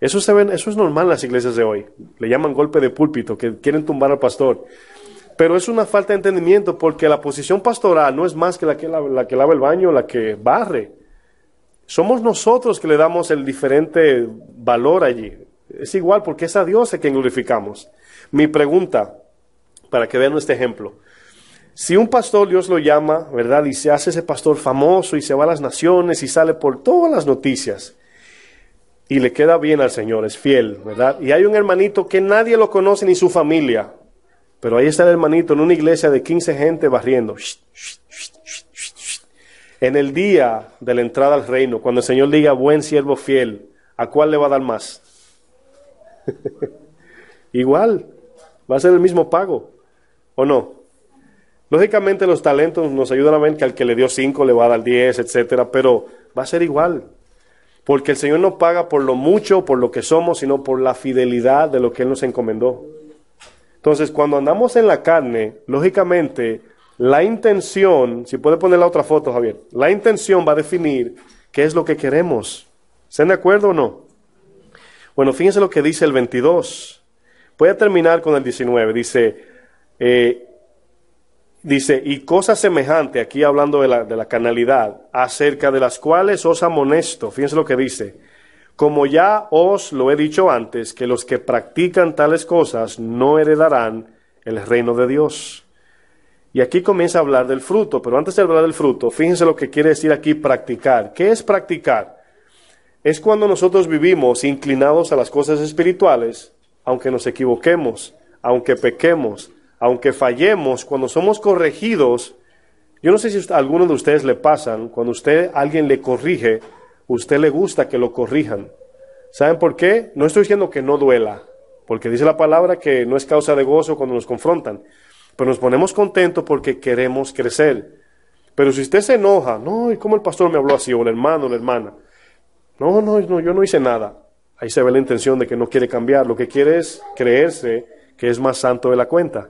Speaker 1: Eso, se ven, eso es normal en las iglesias de hoy. Le llaman golpe de púlpito, que quieren tumbar al pastor. Pero es una falta de entendimiento porque la posición pastoral no es más que la que, la, que lava el baño, la que barre. Somos nosotros que le damos el diferente valor allí. Es igual porque es a Dios a quien glorificamos. Mi pregunta, para que vean este ejemplo. Si un pastor Dios lo llama, ¿verdad? Y se hace ese pastor famoso y se va a las naciones y sale por todas las noticias y le queda bien al Señor, es fiel, ¿verdad? Y hay un hermanito que nadie lo conoce ni su familia, pero ahí está el hermanito en una iglesia de 15 gente barriendo. En el día de la entrada al reino, cuando el Señor diga, buen siervo fiel, ¿a cuál le va a dar más? [laughs] Igual, va a ser el mismo pago, ¿o no? Lógicamente los talentos nos ayudan a ver que al que le dio 5 le va a dar 10, etcétera, pero va a ser igual. Porque el Señor no paga por lo mucho, por lo que somos, sino por la fidelidad de lo que Él nos encomendó. Entonces, cuando andamos en la carne, lógicamente, la intención, si puede poner la otra foto, Javier, la intención va a definir qué es lo que queremos. ¿Están de acuerdo o no? Bueno, fíjense lo que dice el 22. Voy a terminar con el 19. Dice, eh, Dice, y cosas semejante, aquí hablando de la, de la canalidad, acerca de las cuales os amonesto, fíjense lo que dice, como ya os lo he dicho antes, que los que practican tales cosas no heredarán el reino de Dios. Y aquí comienza a hablar del fruto, pero antes de hablar del fruto, fíjense lo que quiere decir aquí practicar. ¿Qué es practicar? Es cuando nosotros vivimos inclinados a las cosas espirituales, aunque nos equivoquemos, aunque pequemos, aunque fallemos, cuando somos corregidos, yo no sé si a alguno de ustedes le pasan, cuando usted alguien le corrige, usted le gusta que lo corrijan. ¿Saben por qué? No estoy diciendo que no duela, porque dice la palabra que no es causa de gozo cuando nos confrontan, pero nos ponemos contentos porque queremos crecer. Pero si usted se enoja, no, ¿y cómo el pastor me habló así? O el hermano, o la hermana. No, no, no, yo no hice nada. Ahí se ve la intención de que no quiere cambiar, lo que quiere es creerse que es más santo de la cuenta.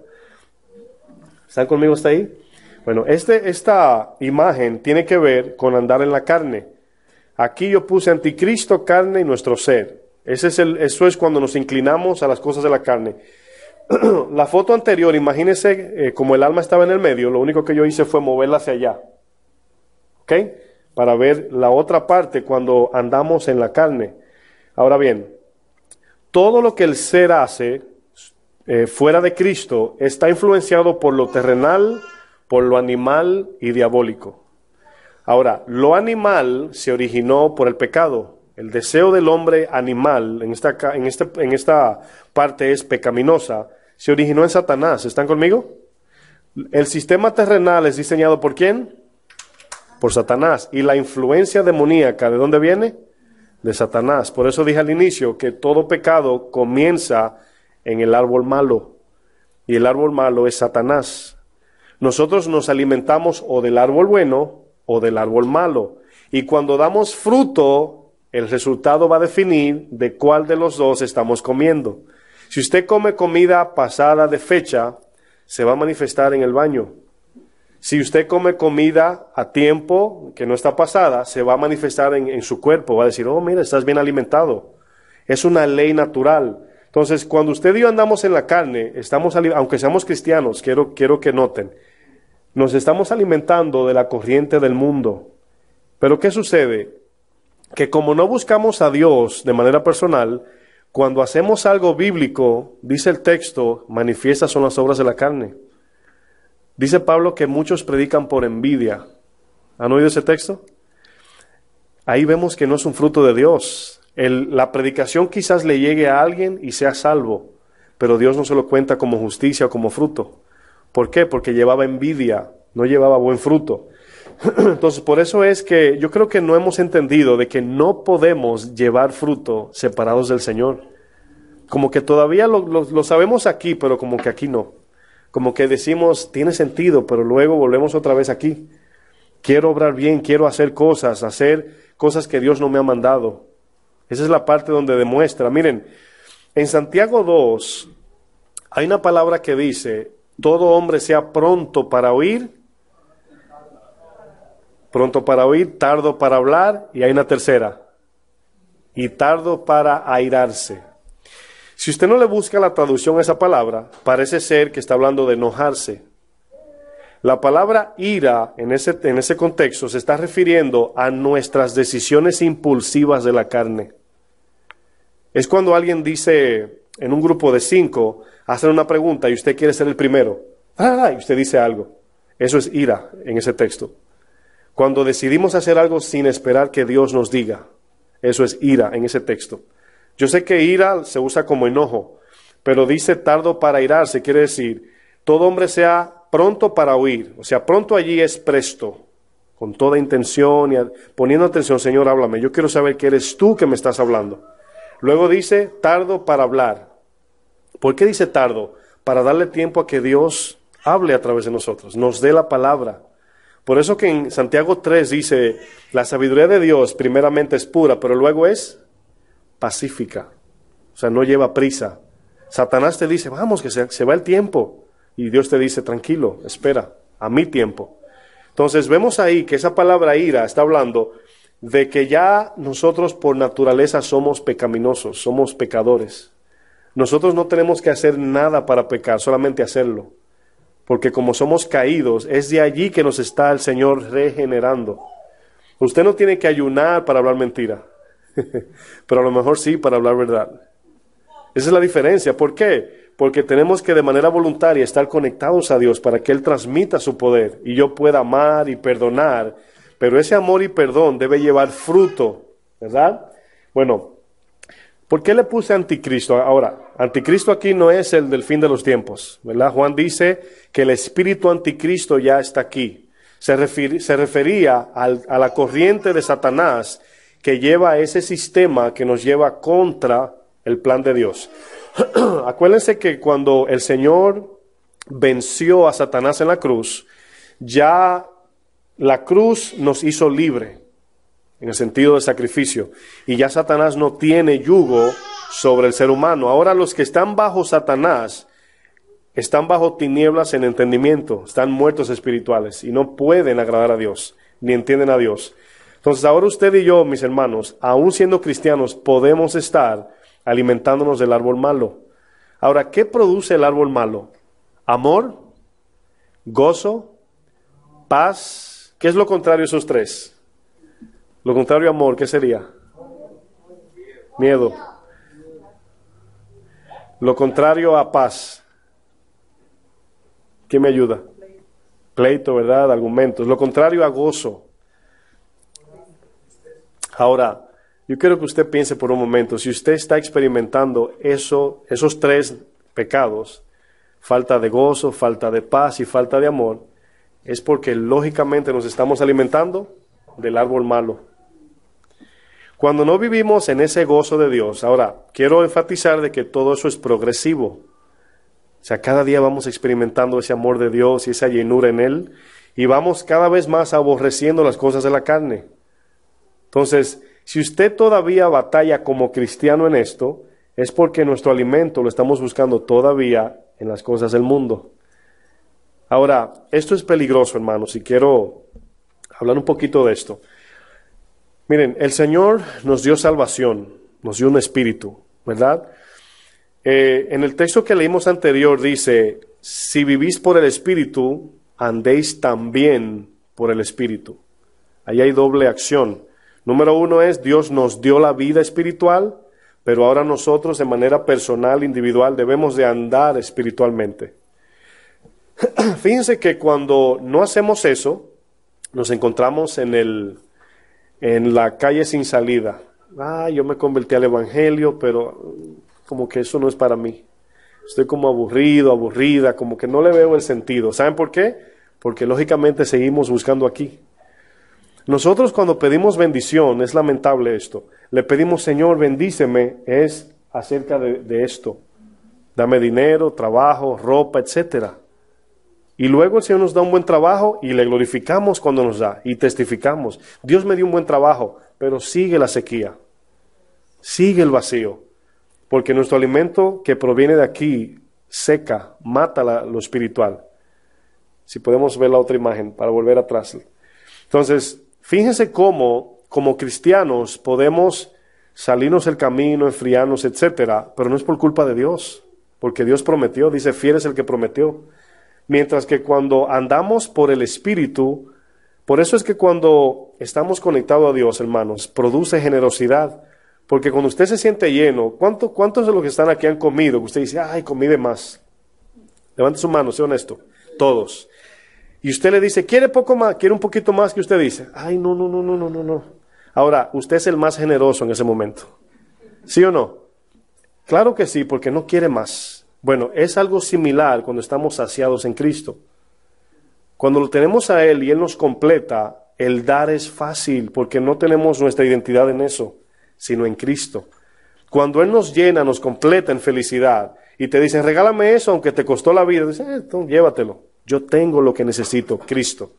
Speaker 1: ¿Están conmigo hasta ahí? Bueno, este, esta imagen tiene que ver con andar en la carne. Aquí yo puse anticristo, carne y nuestro ser. Ese es el, eso es cuando nos inclinamos a las cosas de la carne. [clears throat] la foto anterior, imagínense, eh, como el alma estaba en el medio, lo único que yo hice fue moverla hacia allá. ¿Ok? Para ver la otra parte cuando andamos en la carne. Ahora bien, todo lo que el ser hace eh, fuera de Cristo está influenciado por lo terrenal, por lo animal y diabólico. Ahora, lo animal se originó por el pecado. El deseo del hombre animal en esta, en este, en esta parte es pecaminosa. Se originó en Satanás. ¿Están conmigo? El sistema terrenal es diseñado por quién? Por Satanás. ¿Y la influencia demoníaca de dónde viene? De Satanás. Por eso dije al inicio que todo pecado comienza en el árbol malo. Y el árbol malo es Satanás. Nosotros nos alimentamos o del árbol bueno o del árbol malo. Y cuando damos fruto, el resultado va a definir de cuál de los dos estamos comiendo. Si usted come comida pasada de fecha, se va a manifestar en el baño. Si usted come comida a tiempo, que no está pasada, se va a manifestar en, en su cuerpo. Va a decir, oh, mira, estás bien alimentado. Es una ley natural. Entonces, cuando usted y yo andamos en la carne, estamos aunque seamos cristianos, quiero, quiero que noten, nos estamos alimentando de la corriente del mundo. Pero ¿qué sucede? Que como no buscamos a Dios de manera personal, cuando hacemos algo bíblico, dice el texto, manifiestas son las obras de la carne. Dice Pablo que muchos predican por envidia. ¿Han oído ese texto? Ahí vemos que no es un fruto de Dios la predicación quizás le llegue a alguien y sea salvo, pero Dios no se lo cuenta como justicia o como fruto. ¿Por qué? Porque llevaba envidia, no llevaba buen fruto. [clears throat] Entonces, por eso es que yo creo que no hemos entendido de que no podemos llevar fruto separados del Señor. Como que todavía lo sabemos aquí, pero como que aquí no. Como que decimos, tiene sentido, pero luego volvemos otra vez aquí. Quiero obrar bien, quiero hacer cosas, hacer cosas que Dios no me ha mandado esa es la parte donde demuestra. Miren, en Santiago 2 hay una palabra que dice, todo hombre sea pronto para oír, pronto para oír, tardo para hablar, y hay una tercera, y tardo para airarse. Si usted no le busca la traducción a esa palabra, parece ser que está hablando de enojarse, la palabra ira en ese, en ese contexto se está refiriendo a nuestras decisiones impulsivas de la carne. Es cuando alguien dice en un grupo de cinco, hacen una pregunta y usted quiere ser el primero. Ah, ah, y usted dice algo. Eso es ira en ese texto. Cuando decidimos hacer algo sin esperar que Dios nos diga. Eso es ira en ese texto. Yo sé que ira se usa como enojo, pero dice tardo para irarse, quiere decir, todo hombre sea pronto para oír, o sea, pronto allí es presto, con toda intención y poniendo atención, Señor, háblame, yo quiero saber que eres tú que me estás hablando. Luego dice, tardo para hablar. ¿Por qué dice tardo? Para darle tiempo a que Dios hable a través de nosotros, nos dé la palabra. Por eso que en Santiago 3 dice, la sabiduría de Dios primeramente es pura, pero luego es pacífica. O sea, no lleva prisa. Satanás te dice, vamos, que se va el tiempo. Y Dios te dice, tranquilo, espera, a mi tiempo. Entonces vemos ahí que esa palabra ira está hablando de que ya nosotros por naturaleza somos pecaminosos, somos pecadores. Nosotros no tenemos que hacer nada para pecar, solamente hacerlo. Porque como somos caídos, es de allí que nos está el Señor regenerando. Usted no tiene que ayunar para hablar mentira, [laughs] pero a lo mejor sí para hablar verdad. Esa es la diferencia. ¿Por qué? porque tenemos que de manera voluntaria estar conectados a Dios para que Él transmita su poder y yo pueda amar y perdonar. Pero ese amor y perdón debe llevar fruto, ¿verdad? Bueno, ¿por qué le puse anticristo? Ahora, anticristo aquí no es el del fin de los tiempos, ¿verdad? Juan dice que el espíritu anticristo ya está aquí. Se, refería a la corriente de Satanás que lleva ese sistema que nos lleva contra el plan de Dios. [clears throat] Acuérdense que cuando el Señor venció a Satanás en la cruz, ya la cruz nos hizo libre en el sentido de sacrificio. Y ya Satanás no tiene yugo sobre el ser humano. Ahora los que están bajo Satanás están bajo tinieblas en entendimiento, están muertos espirituales y no pueden agradar a Dios, ni entienden a Dios. Entonces ahora usted y yo, mis hermanos, aún siendo cristianos, podemos estar alimentándonos del árbol malo. Ahora, ¿qué produce el árbol malo? Amor, gozo, paz. ¿Qué es lo contrario a esos tres? Lo contrario a amor, ¿qué sería? Miedo. Lo contrario a paz. ¿Qué me ayuda? Pleito, ¿verdad? Argumentos. Lo contrario a gozo. Ahora, yo quiero que usted piense por un momento, si usted está experimentando esos tres pecados, falta de gozo, falta de paz y falta de amor, es porque lógicamente nos estamos alimentando del árbol malo. Cuando no vivimos en ese gozo de Dios, ahora quiero enfatizar de que todo eso es progresivo. O sea, cada día vamos experimentando ese amor de Dios y esa llenura en Él y vamos cada vez más aborreciendo las cosas de la carne. Entonces, si usted todavía batalla como cristiano en esto, es porque nuestro alimento lo estamos buscando todavía en las cosas del mundo. Ahora, esto es peligroso, hermanos, y quiero hablar un poquito de esto. Miren, el Señor nos dio salvación, nos dio un espíritu, ¿verdad? Eh, en el texto que leímos anterior dice, si vivís por el espíritu, andéis también por el espíritu. Ahí hay doble acción. Número uno es, Dios nos dio la vida espiritual, pero ahora nosotros de manera personal, individual, debemos de andar espiritualmente. [clears throat] Fíjense que cuando no hacemos eso, nos encontramos en, el, en la calle sin salida. Ah, yo me convertí al Evangelio, pero como que eso no es para mí. Estoy como aburrido, aburrida, como que no le veo el sentido. ¿Saben por qué? Porque lógicamente seguimos buscando aquí. Nosotros cuando pedimos bendición, es lamentable esto, le pedimos Señor, bendíceme, es acerca de, esto. Dame dinero, trabajo, ropa, etcétera. Y luego el Señor nos da un buen trabajo y le glorificamos cuando nos da y testificamos. Dios me dio un buen trabajo, pero sigue la sequía, sigue el vacío, porque nuestro alimento que proviene de aquí seca, mata lo espiritual. Si podemos ver la otra imagen para volver atrás. Entonces, Fíjense cómo, como cristianos, podemos salirnos el camino, enfriarnos, etcétera, pero no es por culpa de Dios, porque Dios prometió, dice, fiel es el que prometió. Mientras que cuando andamos por el Espíritu, por eso es que cuando estamos conectados a Dios, hermanos, produce generosidad. Porque cuando usted se siente lleno, ¿cuánto, ¿cuántos de los que están aquí han comido? Usted dice, ay, comí de más. Levante su mano, sea honesto. Todos. Y usted le dice, quiere poco más, quiere un poquito más que usted dice. Ay, no, no, no, no, no, no, no. Ahora, usted es el más generoso en ese momento. ¿Sí o no? Claro que sí, porque no quiere más. Bueno, es algo similar cuando estamos saciados en Cristo. Cuando lo tenemos a Él y Él nos completa, el dar es fácil porque no tenemos nuestra identidad en eso, sino en Cristo. Cuando Él nos llena, nos completa en felicidad y te dicen, regálame eso aunque te costó la vida, dice, eh, llévatelo. Yo tengo lo que necesito, Cristo.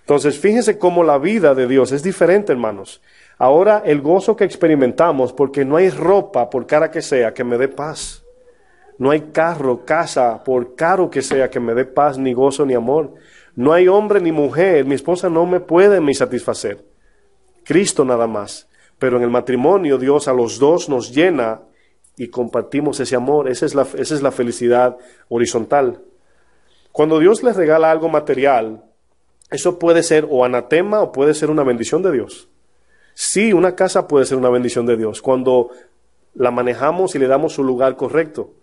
Speaker 1: Entonces, fíjense cómo la vida de Dios es diferente, hermanos. Ahora el gozo que experimentamos, porque no hay ropa, por cara que sea, que me dé paz. No hay carro, casa, por caro que sea, que me dé paz, ni gozo, ni amor. No hay hombre ni mujer, mi esposa no me puede satisfacer. Cristo nada más. Pero en el matrimonio Dios a los dos nos llena y compartimos ese amor. Esa es la, esa es la felicidad horizontal. Cuando Dios les regala algo material, eso puede ser o anatema o puede ser una bendición de Dios. Sí, una casa puede ser una bendición de Dios cuando la manejamos y le damos su lugar correcto.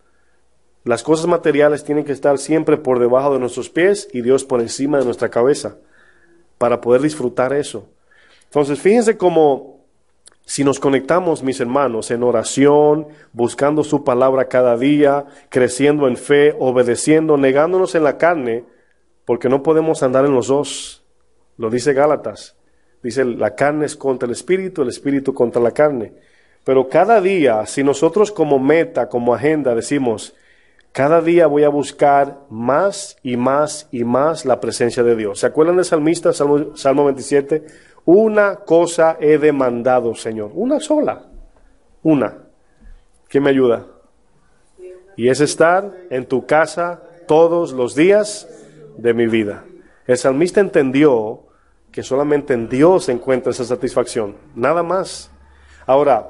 Speaker 1: Las cosas materiales tienen que estar siempre por debajo de nuestros pies y Dios por encima de nuestra cabeza para poder disfrutar eso. Entonces, fíjense cómo si nos conectamos, mis hermanos, en oración, buscando su palabra cada día, creciendo en fe, obedeciendo, negándonos en la carne, porque no podemos andar en los dos. Lo dice Gálatas. Dice, la carne es contra el espíritu, el espíritu contra la carne. Pero cada día, si nosotros como meta, como agenda, decimos, cada día voy a buscar más y más y más la presencia de Dios. ¿Se acuerdan del salmista, Salmo, 27? Una cosa he demandado, Señor. Una sola. Una. ¿Quién me ayuda? Y es estar en tu casa todos los días de mi vida. El salmista entendió que solamente en Dios se encuentra esa satisfacción, nada más. Ahora,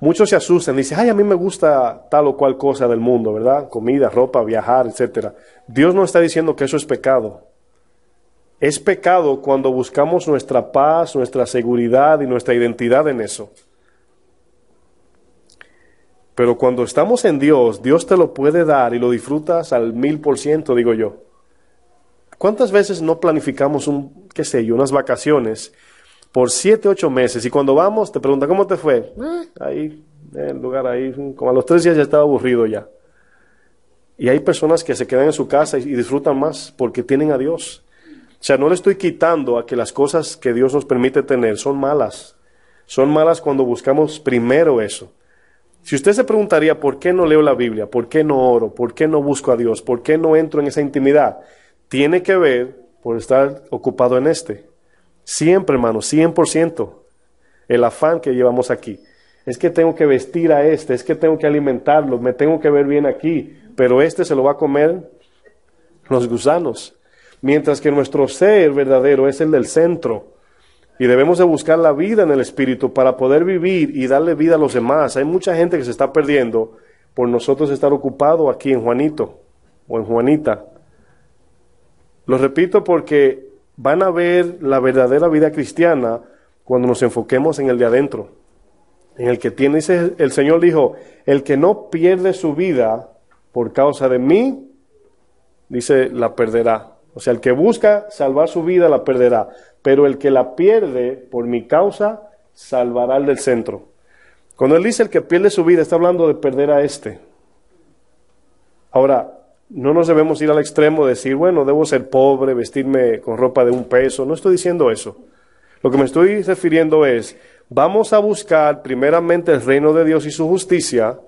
Speaker 1: muchos se asustan, dicen, ay, a mí me gusta tal o cual cosa del mundo, ¿verdad? Comida, ropa, viajar, etc. Dios no está diciendo que eso es pecado. Es pecado cuando buscamos nuestra paz, nuestra seguridad y nuestra identidad en eso. Pero cuando estamos en Dios, Dios te lo puede dar y lo disfrutas al mil por ciento, digo yo. ¿Cuántas veces no planificamos un, qué sé yo, unas vacaciones por siete, ocho meses? Y cuando vamos, te pregunta ¿cómo te fue? ¿Eh? ahí, en el lugar ahí, como a los tres días ya estaba aburrido ya. Y hay personas que se quedan en su casa y disfrutan más porque tienen a Dios. O sea, no le estoy quitando a que las cosas que Dios nos permite tener son malas. Son malas cuando buscamos primero eso. Si usted se preguntaría por qué no leo la Biblia, por qué no oro, por qué no busco a Dios, por qué no entro en esa intimidad, tiene que ver por estar ocupado en este. Siempre, hermano, 100%. El afán que llevamos aquí. Es que tengo que vestir a este, es que tengo que alimentarlo, me tengo que ver bien aquí, pero este se lo va a comer los gusanos mientras que nuestro ser verdadero es el del centro. Y debemos de buscar la vida en el Espíritu para poder vivir y darle vida a los demás. Hay mucha gente que se está perdiendo por nosotros estar ocupado aquí en Juanito o en Juanita. Lo repito porque van a ver la verdadera vida cristiana cuando nos enfoquemos en el de adentro, en el que tiene, dice el Señor dijo, el que no pierde su vida por causa de mí, dice, la perderá. O sea, el que busca salvar su vida la perderá, pero el que la pierde por mi causa salvará al del centro. Cuando él dice el que pierde su vida, está hablando de perder a este. Ahora, no nos debemos ir al extremo de decir, bueno, debo ser pobre, vestirme con ropa de un peso. No estoy diciendo eso. Lo que me estoy refiriendo es, vamos a buscar primeramente el reino de Dios y su justicia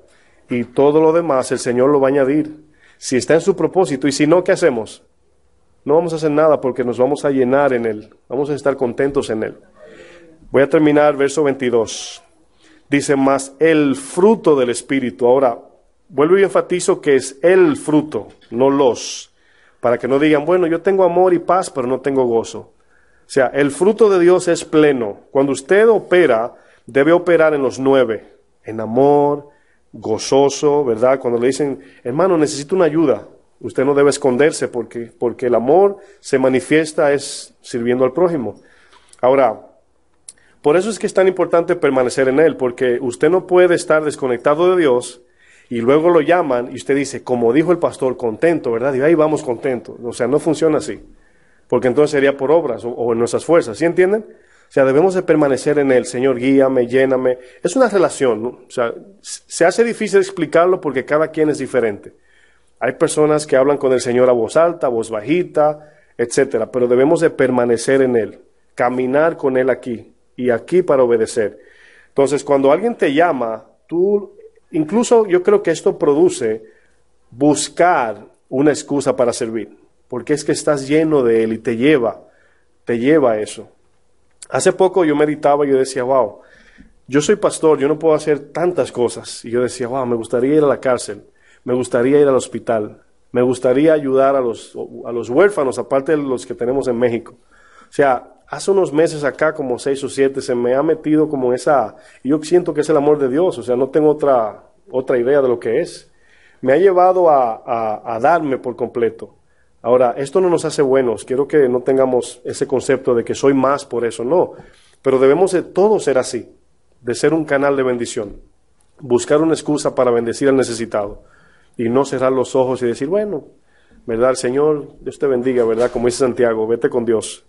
Speaker 1: y todo lo demás el Señor lo va a añadir. Si está en su propósito y si no, ¿qué hacemos? no vamos a hacer nada porque nos vamos a llenar en Él, vamos a estar contentos en Él. Voy a terminar verso 22. Dice más el fruto del Espíritu. Ahora, vuelvo y enfatizo que es el fruto, no los, para que no digan, bueno, yo tengo amor y paz, pero no tengo gozo. O sea, el fruto de Dios es pleno. Cuando usted opera, debe operar en los nueve, en amor, gozoso, ¿verdad? Cuando le dicen, hermano, necesito una ayuda, Usted no debe esconderse porque, porque el amor se manifiesta es sirviendo al prójimo. Ahora, por eso es que es tan importante permanecer en Él, porque usted no puede estar desconectado de Dios y luego lo llaman y usted dice, como dijo el pastor, contento, ¿verdad? Y ahí vamos contento. O sea, no funciona así, porque entonces sería por obras o, en nuestras fuerzas, ¿sí entienden? O sea, debemos de permanecer en Él. Señor, guíame, lléname. Es una relación, ¿no? O sea, se hace difícil explicarlo porque cada quien es diferente. Hay personas que hablan con el Señor a voz alta, voz bajita, etcétera, pero debemos de permanecer en Él, caminar con Él aquí y aquí para obedecer. Entonces, cuando alguien te llama, tú, incluso yo creo que esto produce buscar una excusa para servir, porque es que estás lleno de Él y te lleva, te lleva a eso. Hace poco yo meditaba y yo decía, wow, yo soy pastor, yo no puedo hacer tantas cosas. Y yo decía, wow, me gustaría ir a la cárcel me gustaría ir al hospital, me gustaría ayudar a los, a los huérfanos, aparte de los que tenemos en México. O sea, hace unos meses acá, como seis o siete, se me ha metido como esa, yo siento que es el amor de Dios, o sea, no tengo otra, otra idea de lo que es. Me ha llevado a, a darme por completo. Ahora, esto no nos hace buenos, quiero que no tengamos ese concepto de que soy más por eso, no, pero debemos de todos ser así, de ser un canal de bendición, buscar una excusa para bendecir al necesitado y no cerrar los ojos y decir, bueno, ¿verdad? Señor, Dios te bendiga, ¿verdad? Como dice Santiago, vete con Dios.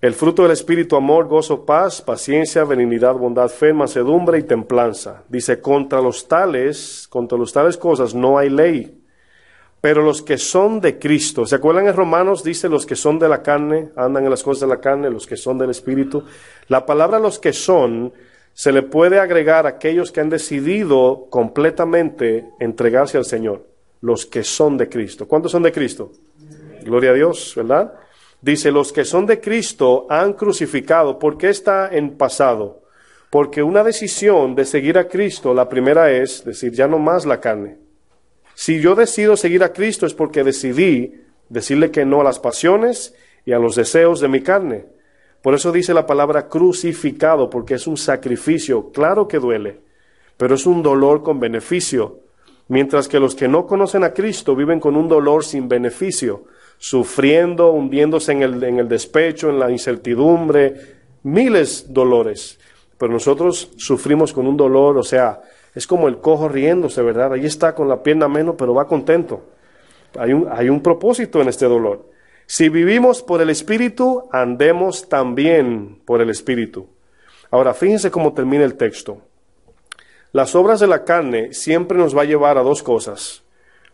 Speaker 1: El fruto del Espíritu, amor, gozo, paz, paciencia, benignidad, bondad, fe, mansedumbre y templanza. Dice, contra los tales, contra los tales cosas no hay ley. Pero los que son de Cristo, ¿se acuerdan en Romanos? Dice, los que son de la carne, andan en las cosas de la carne, los que son del Espíritu. La palabra los que son se le puede agregar a aquellos que han decidido completamente entregarse al Señor, los que son de Cristo. ¿Cuántos son de Cristo? Gloria a Dios, ¿verdad? Dice, los que son de Cristo han crucificado. ¿Por qué está en pasado? Porque una decisión de seguir a Cristo, la primera es decir, ya no más la carne. Si yo decido seguir a Cristo es porque decidí decirle que no a las pasiones y a los deseos de mi carne. Por eso dice la palabra crucificado, porque es un sacrificio. Claro que duele, pero es un dolor con beneficio. Mientras que los que no conocen a Cristo viven con un dolor sin beneficio, sufriendo, hundiéndose en el, despecho, en la incertidumbre, miles dolores. Pero nosotros sufrimos con un dolor, o sea, es como el cojo riéndose, ¿verdad? Ahí está con la pierna menos, pero va contento. hay un propósito en este dolor. Si vivimos por el Espíritu, andemos también por el Espíritu. Ahora, fíjense cómo termina el texto. Las obras de la carne siempre nos va a llevar a dos cosas,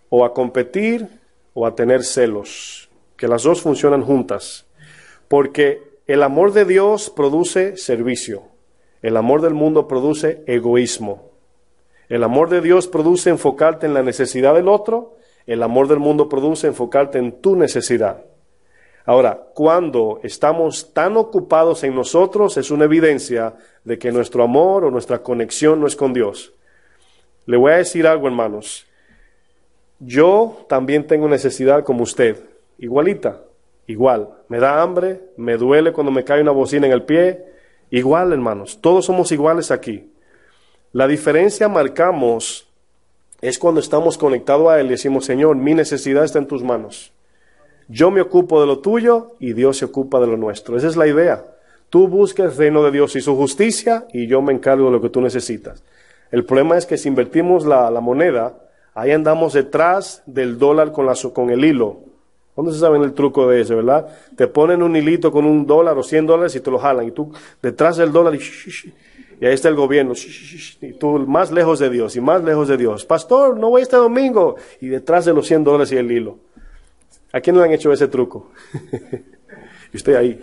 Speaker 1: o a competir o a tener celos, que las dos funcionan juntas, porque el amor de Dios produce servicio, el amor del mundo produce egoísmo, el amor de Dios produce enfocarte en la necesidad del otro, el amor del mundo produce enfocarte en tu necesidad. Ahora, cuando estamos tan ocupados en nosotros es una evidencia de que nuestro amor o nuestra conexión no es con Dios. Le voy a decir algo, hermanos. Yo también tengo necesidad como usted, igualita, igual. Me da hambre, me duele cuando me cae una bocina en el pie, igual, hermanos. Todos somos iguales aquí. La diferencia marcamos es cuando estamos conectados a Él y decimos, Señor, mi necesidad está en tus manos. Yo me ocupo de lo tuyo y Dios se ocupa de lo nuestro. Esa es la idea. Tú busques el reino de Dios y su justicia y yo me encargo de lo que tú necesitas. El problema es que si invertimos la, moneda, ahí andamos detrás del dólar con, con el hilo. ¿Dónde se saben el truco de ese, verdad? Te ponen un hilito con un dólar o cien dólares y te lo jalan. Y tú detrás del dólar y, y ahí está el gobierno. Y tú más lejos de Dios y más lejos de Dios. Pastor, no voy este domingo. Y detrás de los cien dólares y el hilo. ¿A quién le han hecho ese truco? [laughs] y usted ahí,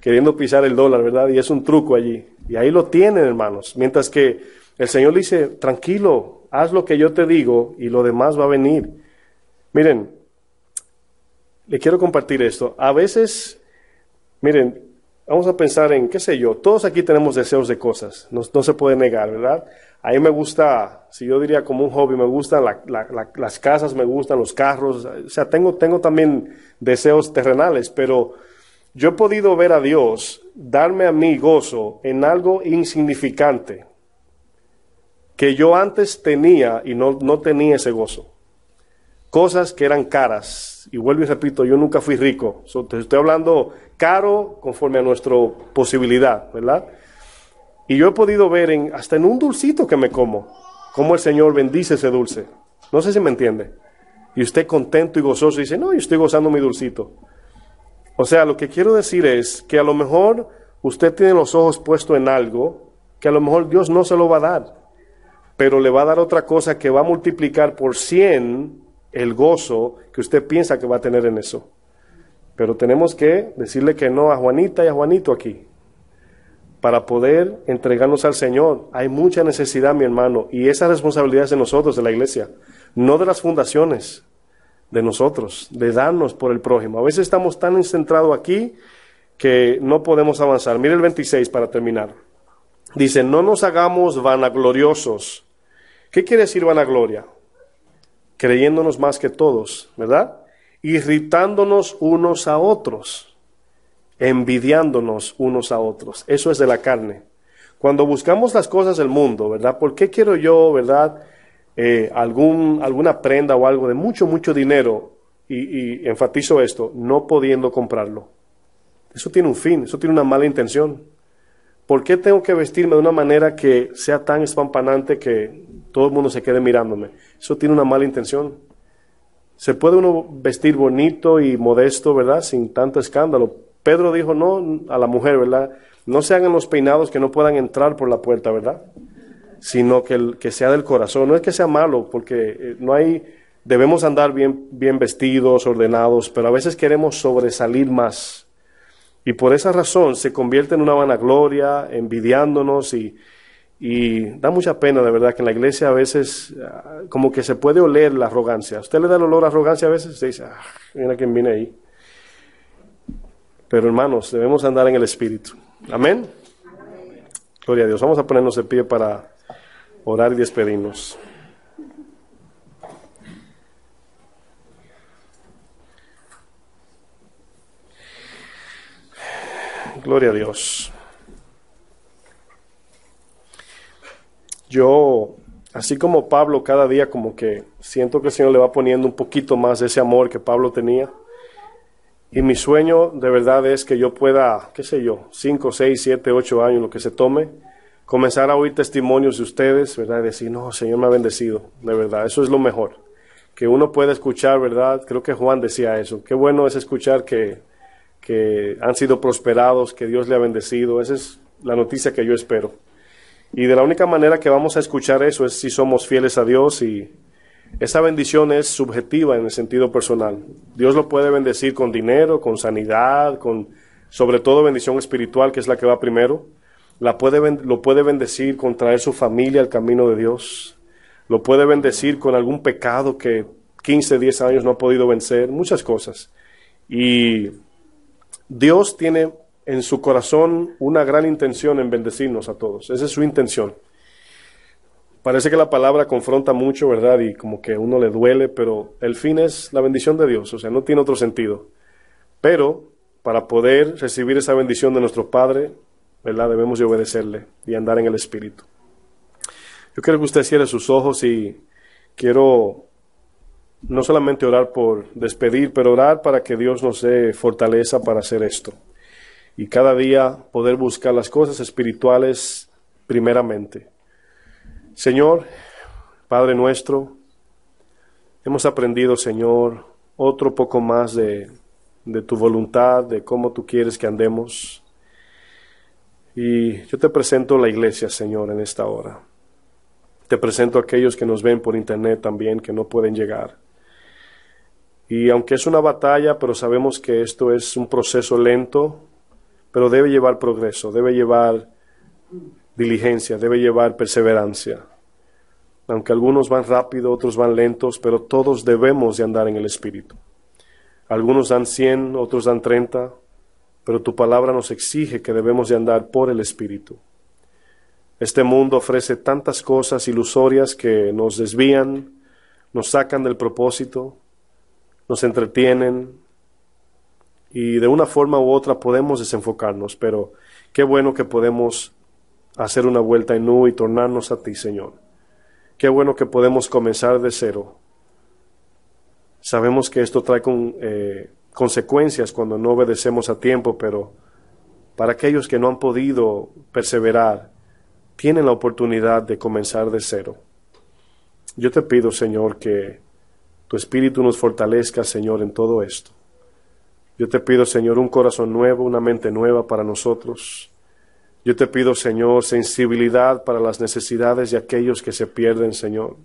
Speaker 1: queriendo pisar el dólar, ¿verdad? Y es un truco allí. Y ahí lo tienen, hermanos. Mientras que el Señor dice, tranquilo, haz lo que yo te digo y lo demás va a venir. Miren, le quiero compartir esto. A veces, miren, vamos a pensar en, qué sé yo, todos aquí tenemos deseos de cosas, no, no se puede negar, ¿verdad? A mí me gusta, si yo diría como un hobby, me gustan las casas, me gustan los carros, o sea, tengo, tengo también deseos terrenales, pero yo he podido ver a Dios darme a mí gozo en algo insignificante que yo antes tenía y no, no tenía ese gozo. Cosas que eran caras, y vuelvo y repito, yo nunca fui rico, te estoy hablando caro conforme a nuestra posibilidad, ¿verdad? Y yo he podido ver en, hasta en un dulcito que me como, cómo el Señor bendice ese dulce. No sé si me entiende. Y usted contento y gozoso dice, no, yo estoy gozando mi dulcito. O sea, lo que quiero decir es que a lo mejor usted tiene los ojos puestos en algo que a lo mejor Dios no se lo va a dar, pero le va a dar otra cosa que va a multiplicar por 100 el gozo que usted piensa que va a tener en eso. Pero tenemos que decirle que no a Juanita y a Juanito aquí para poder entregarnos al Señor. Hay mucha necesidad, mi hermano, y esa responsabilidad es de nosotros, de la iglesia, no de las fundaciones, de nosotros, de darnos por el prójimo. A veces estamos tan centrados aquí que no podemos avanzar. Mire el 26 para terminar. Dice, no nos hagamos vanagloriosos. ¿Qué quiere decir vanagloria? Creyéndonos más que todos, ¿verdad? Irritándonos unos a otros envidiándonos unos a otros. Eso es de la carne. Cuando buscamos las cosas del mundo, ¿verdad? ¿Por qué quiero yo, verdad? Eh, algún, alguna prenda o algo de mucho, mucho dinero, y, y enfatizo esto, no pudiendo comprarlo. Eso tiene un fin, eso tiene una mala intención. ¿Por qué tengo que vestirme de una manera que sea tan espampanante que todo el mundo se quede mirándome? Eso tiene una mala intención. Se puede uno vestir bonito y modesto, ¿verdad? Sin tanto escándalo, Pedro dijo no a la mujer, ¿verdad? No se hagan los peinados que no puedan entrar por la puerta, ¿verdad? Sino que, que sea del corazón. No es que sea malo, porque eh, no hay, debemos andar bien, bien vestidos, ordenados, pero a veces queremos sobresalir más. Y por esa razón se convierte en una vanagloria, envidiándonos y, da mucha pena, de verdad, que en la iglesia a veces ah, como que se puede oler la arrogancia. ¿Usted le da el olor a arrogancia a veces? Se dice, ah, mira quién viene ahí. Pero hermanos, debemos andar en el Espíritu. Amén. Gloria a Dios. Vamos a ponernos de pie para orar y despedirnos. Gloria a Dios. Yo, así como Pablo, cada día como que siento que el Señor le va poniendo un poquito más de ese amor que Pablo tenía. Y mi sueño de verdad es que yo pueda, qué sé yo, 5, 6, 7, 8 años, lo que se tome, comenzar a oír testimonios de ustedes, ¿verdad? Y decir, no, Señor me ha bendecido, de verdad, eso es lo mejor. Que uno pueda escuchar, ¿verdad? Creo que Juan decía eso. Qué bueno es escuchar que, que han sido prosperados, que Dios le ha bendecido. Esa es la noticia que yo espero. Y de la única manera que vamos a escuchar eso es si somos fieles a Dios y esa bendición es subjetiva en el sentido personal. Dios lo puede bendecir con dinero, con sanidad, con sobre todo bendición espiritual, que es la que va primero. La puede, lo puede bendecir con traer su familia al camino de Dios. Lo puede bendecir con algún pecado que 15, 10 años no ha podido vencer, muchas cosas. Y Dios tiene en su corazón una gran intención en bendecirnos a todos. Esa es su intención. Parece que la palabra confronta mucho, ¿verdad? Y como que a uno le duele, pero el fin es la bendición de Dios, o sea, no tiene otro sentido. Pero para poder recibir esa bendición de nuestro Padre, ¿verdad? Debemos obedecerle y andar en el Espíritu. Yo quiero que usted cierre sus ojos y quiero no solamente orar por despedir, pero orar para que Dios nos dé fortaleza para hacer esto. Y cada día poder buscar las cosas espirituales primeramente Señor, Padre nuestro, hemos aprendido, Señor, otro poco más de, tu voluntad, de cómo tú quieres que andemos. Y yo te presento la iglesia, Señor, en esta hora. Te presento a aquellos que nos ven por internet también, que no pueden llegar. Y aunque es una batalla, pero sabemos que esto es un proceso lento, pero debe llevar progreso, debe llevar diligencia, debe llevar perseverancia. Aunque algunos van rápido, otros van lentos, pero todos debemos de andar en el Espíritu. Algunos dan 100, otros dan 30, pero tu palabra nos exige que debemos de andar por el Espíritu. Este mundo ofrece tantas cosas ilusorias que nos desvían, nos sacan del propósito, nos entretienen y de una forma u otra podemos desenfocarnos, pero qué bueno que podemos hacer una vuelta en U y tornarnos a ti, Señor. Qué bueno que podemos comenzar de cero. Sabemos que esto trae con, eh, consecuencias cuando no obedecemos a tiempo, pero para aquellos que no han podido perseverar, tienen la oportunidad de comenzar de cero. Yo te pido, Señor, que tu Espíritu nos fortalezca, Señor, en todo esto. Yo te pido, Señor, un corazón nuevo, una mente nueva para nosotros yo te pido, Señor, sensibilidad para las necesidades de aquellos que se pierden, Señor.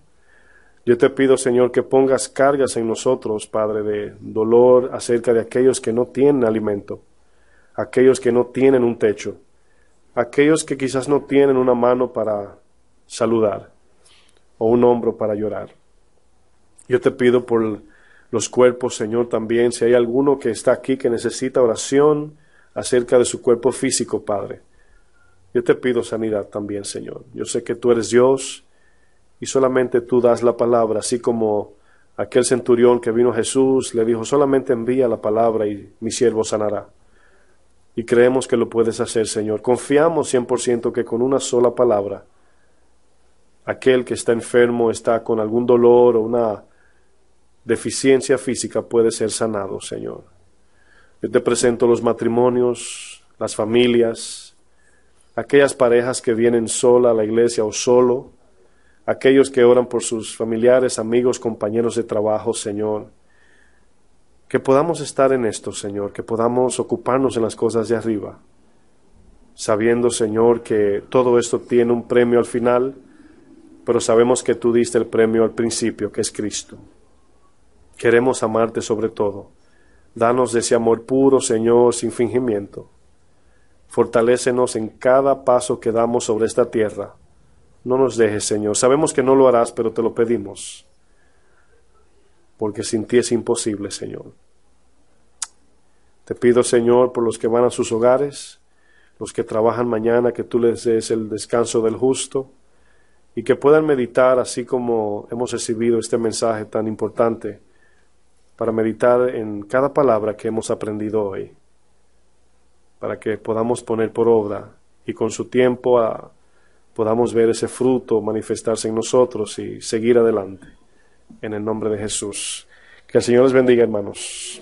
Speaker 1: Yo te pido, Señor, que pongas cargas en nosotros, Padre, de dolor acerca de aquellos que no tienen alimento, aquellos que no tienen un techo, aquellos que quizás no tienen una mano para saludar o un hombro para llorar. Yo te pido por los cuerpos, Señor, también, si hay alguno que está aquí que necesita oración acerca de su cuerpo físico, Padre. Yo te pido sanidad también, Señor. Yo sé que tú eres Dios y solamente tú das la palabra, así como aquel centurión que vino Jesús le dijo, solamente envía la palabra y mi siervo sanará. Y creemos que lo puedes hacer, Señor. Confiamos 100% que con una sola palabra, aquel que está enfermo, está con algún dolor o una deficiencia física, puede ser sanado, Señor. Yo te presento los matrimonios, las familias, aquellas parejas que vienen sola a la iglesia o solo, aquellos que oran por sus familiares, amigos, compañeros de trabajo, Señor. Que podamos estar en esto, Señor, que podamos ocuparnos en las cosas de arriba, sabiendo, Señor, que todo esto tiene un premio al final, pero sabemos que tú diste el premio al principio, que es Cristo. Queremos amarte sobre todo. Danos ese amor puro, Señor, sin fingimiento Fortalécenos en cada paso que damos sobre esta tierra. No nos dejes, Señor. Sabemos que no lo harás, pero te lo pedimos. Porque sin ti es imposible, Señor. Te pido, Señor, por los que van a sus hogares, los que trabajan mañana, que tú les des el descanso del justo y que puedan meditar así como hemos recibido este mensaje tan importante para meditar en cada palabra que hemos aprendido hoy para que podamos poner por obra y con su tiempo ah, podamos ver ese fruto manifestarse en nosotros y seguir adelante. En el nombre de Jesús. Que el Señor les bendiga, hermanos.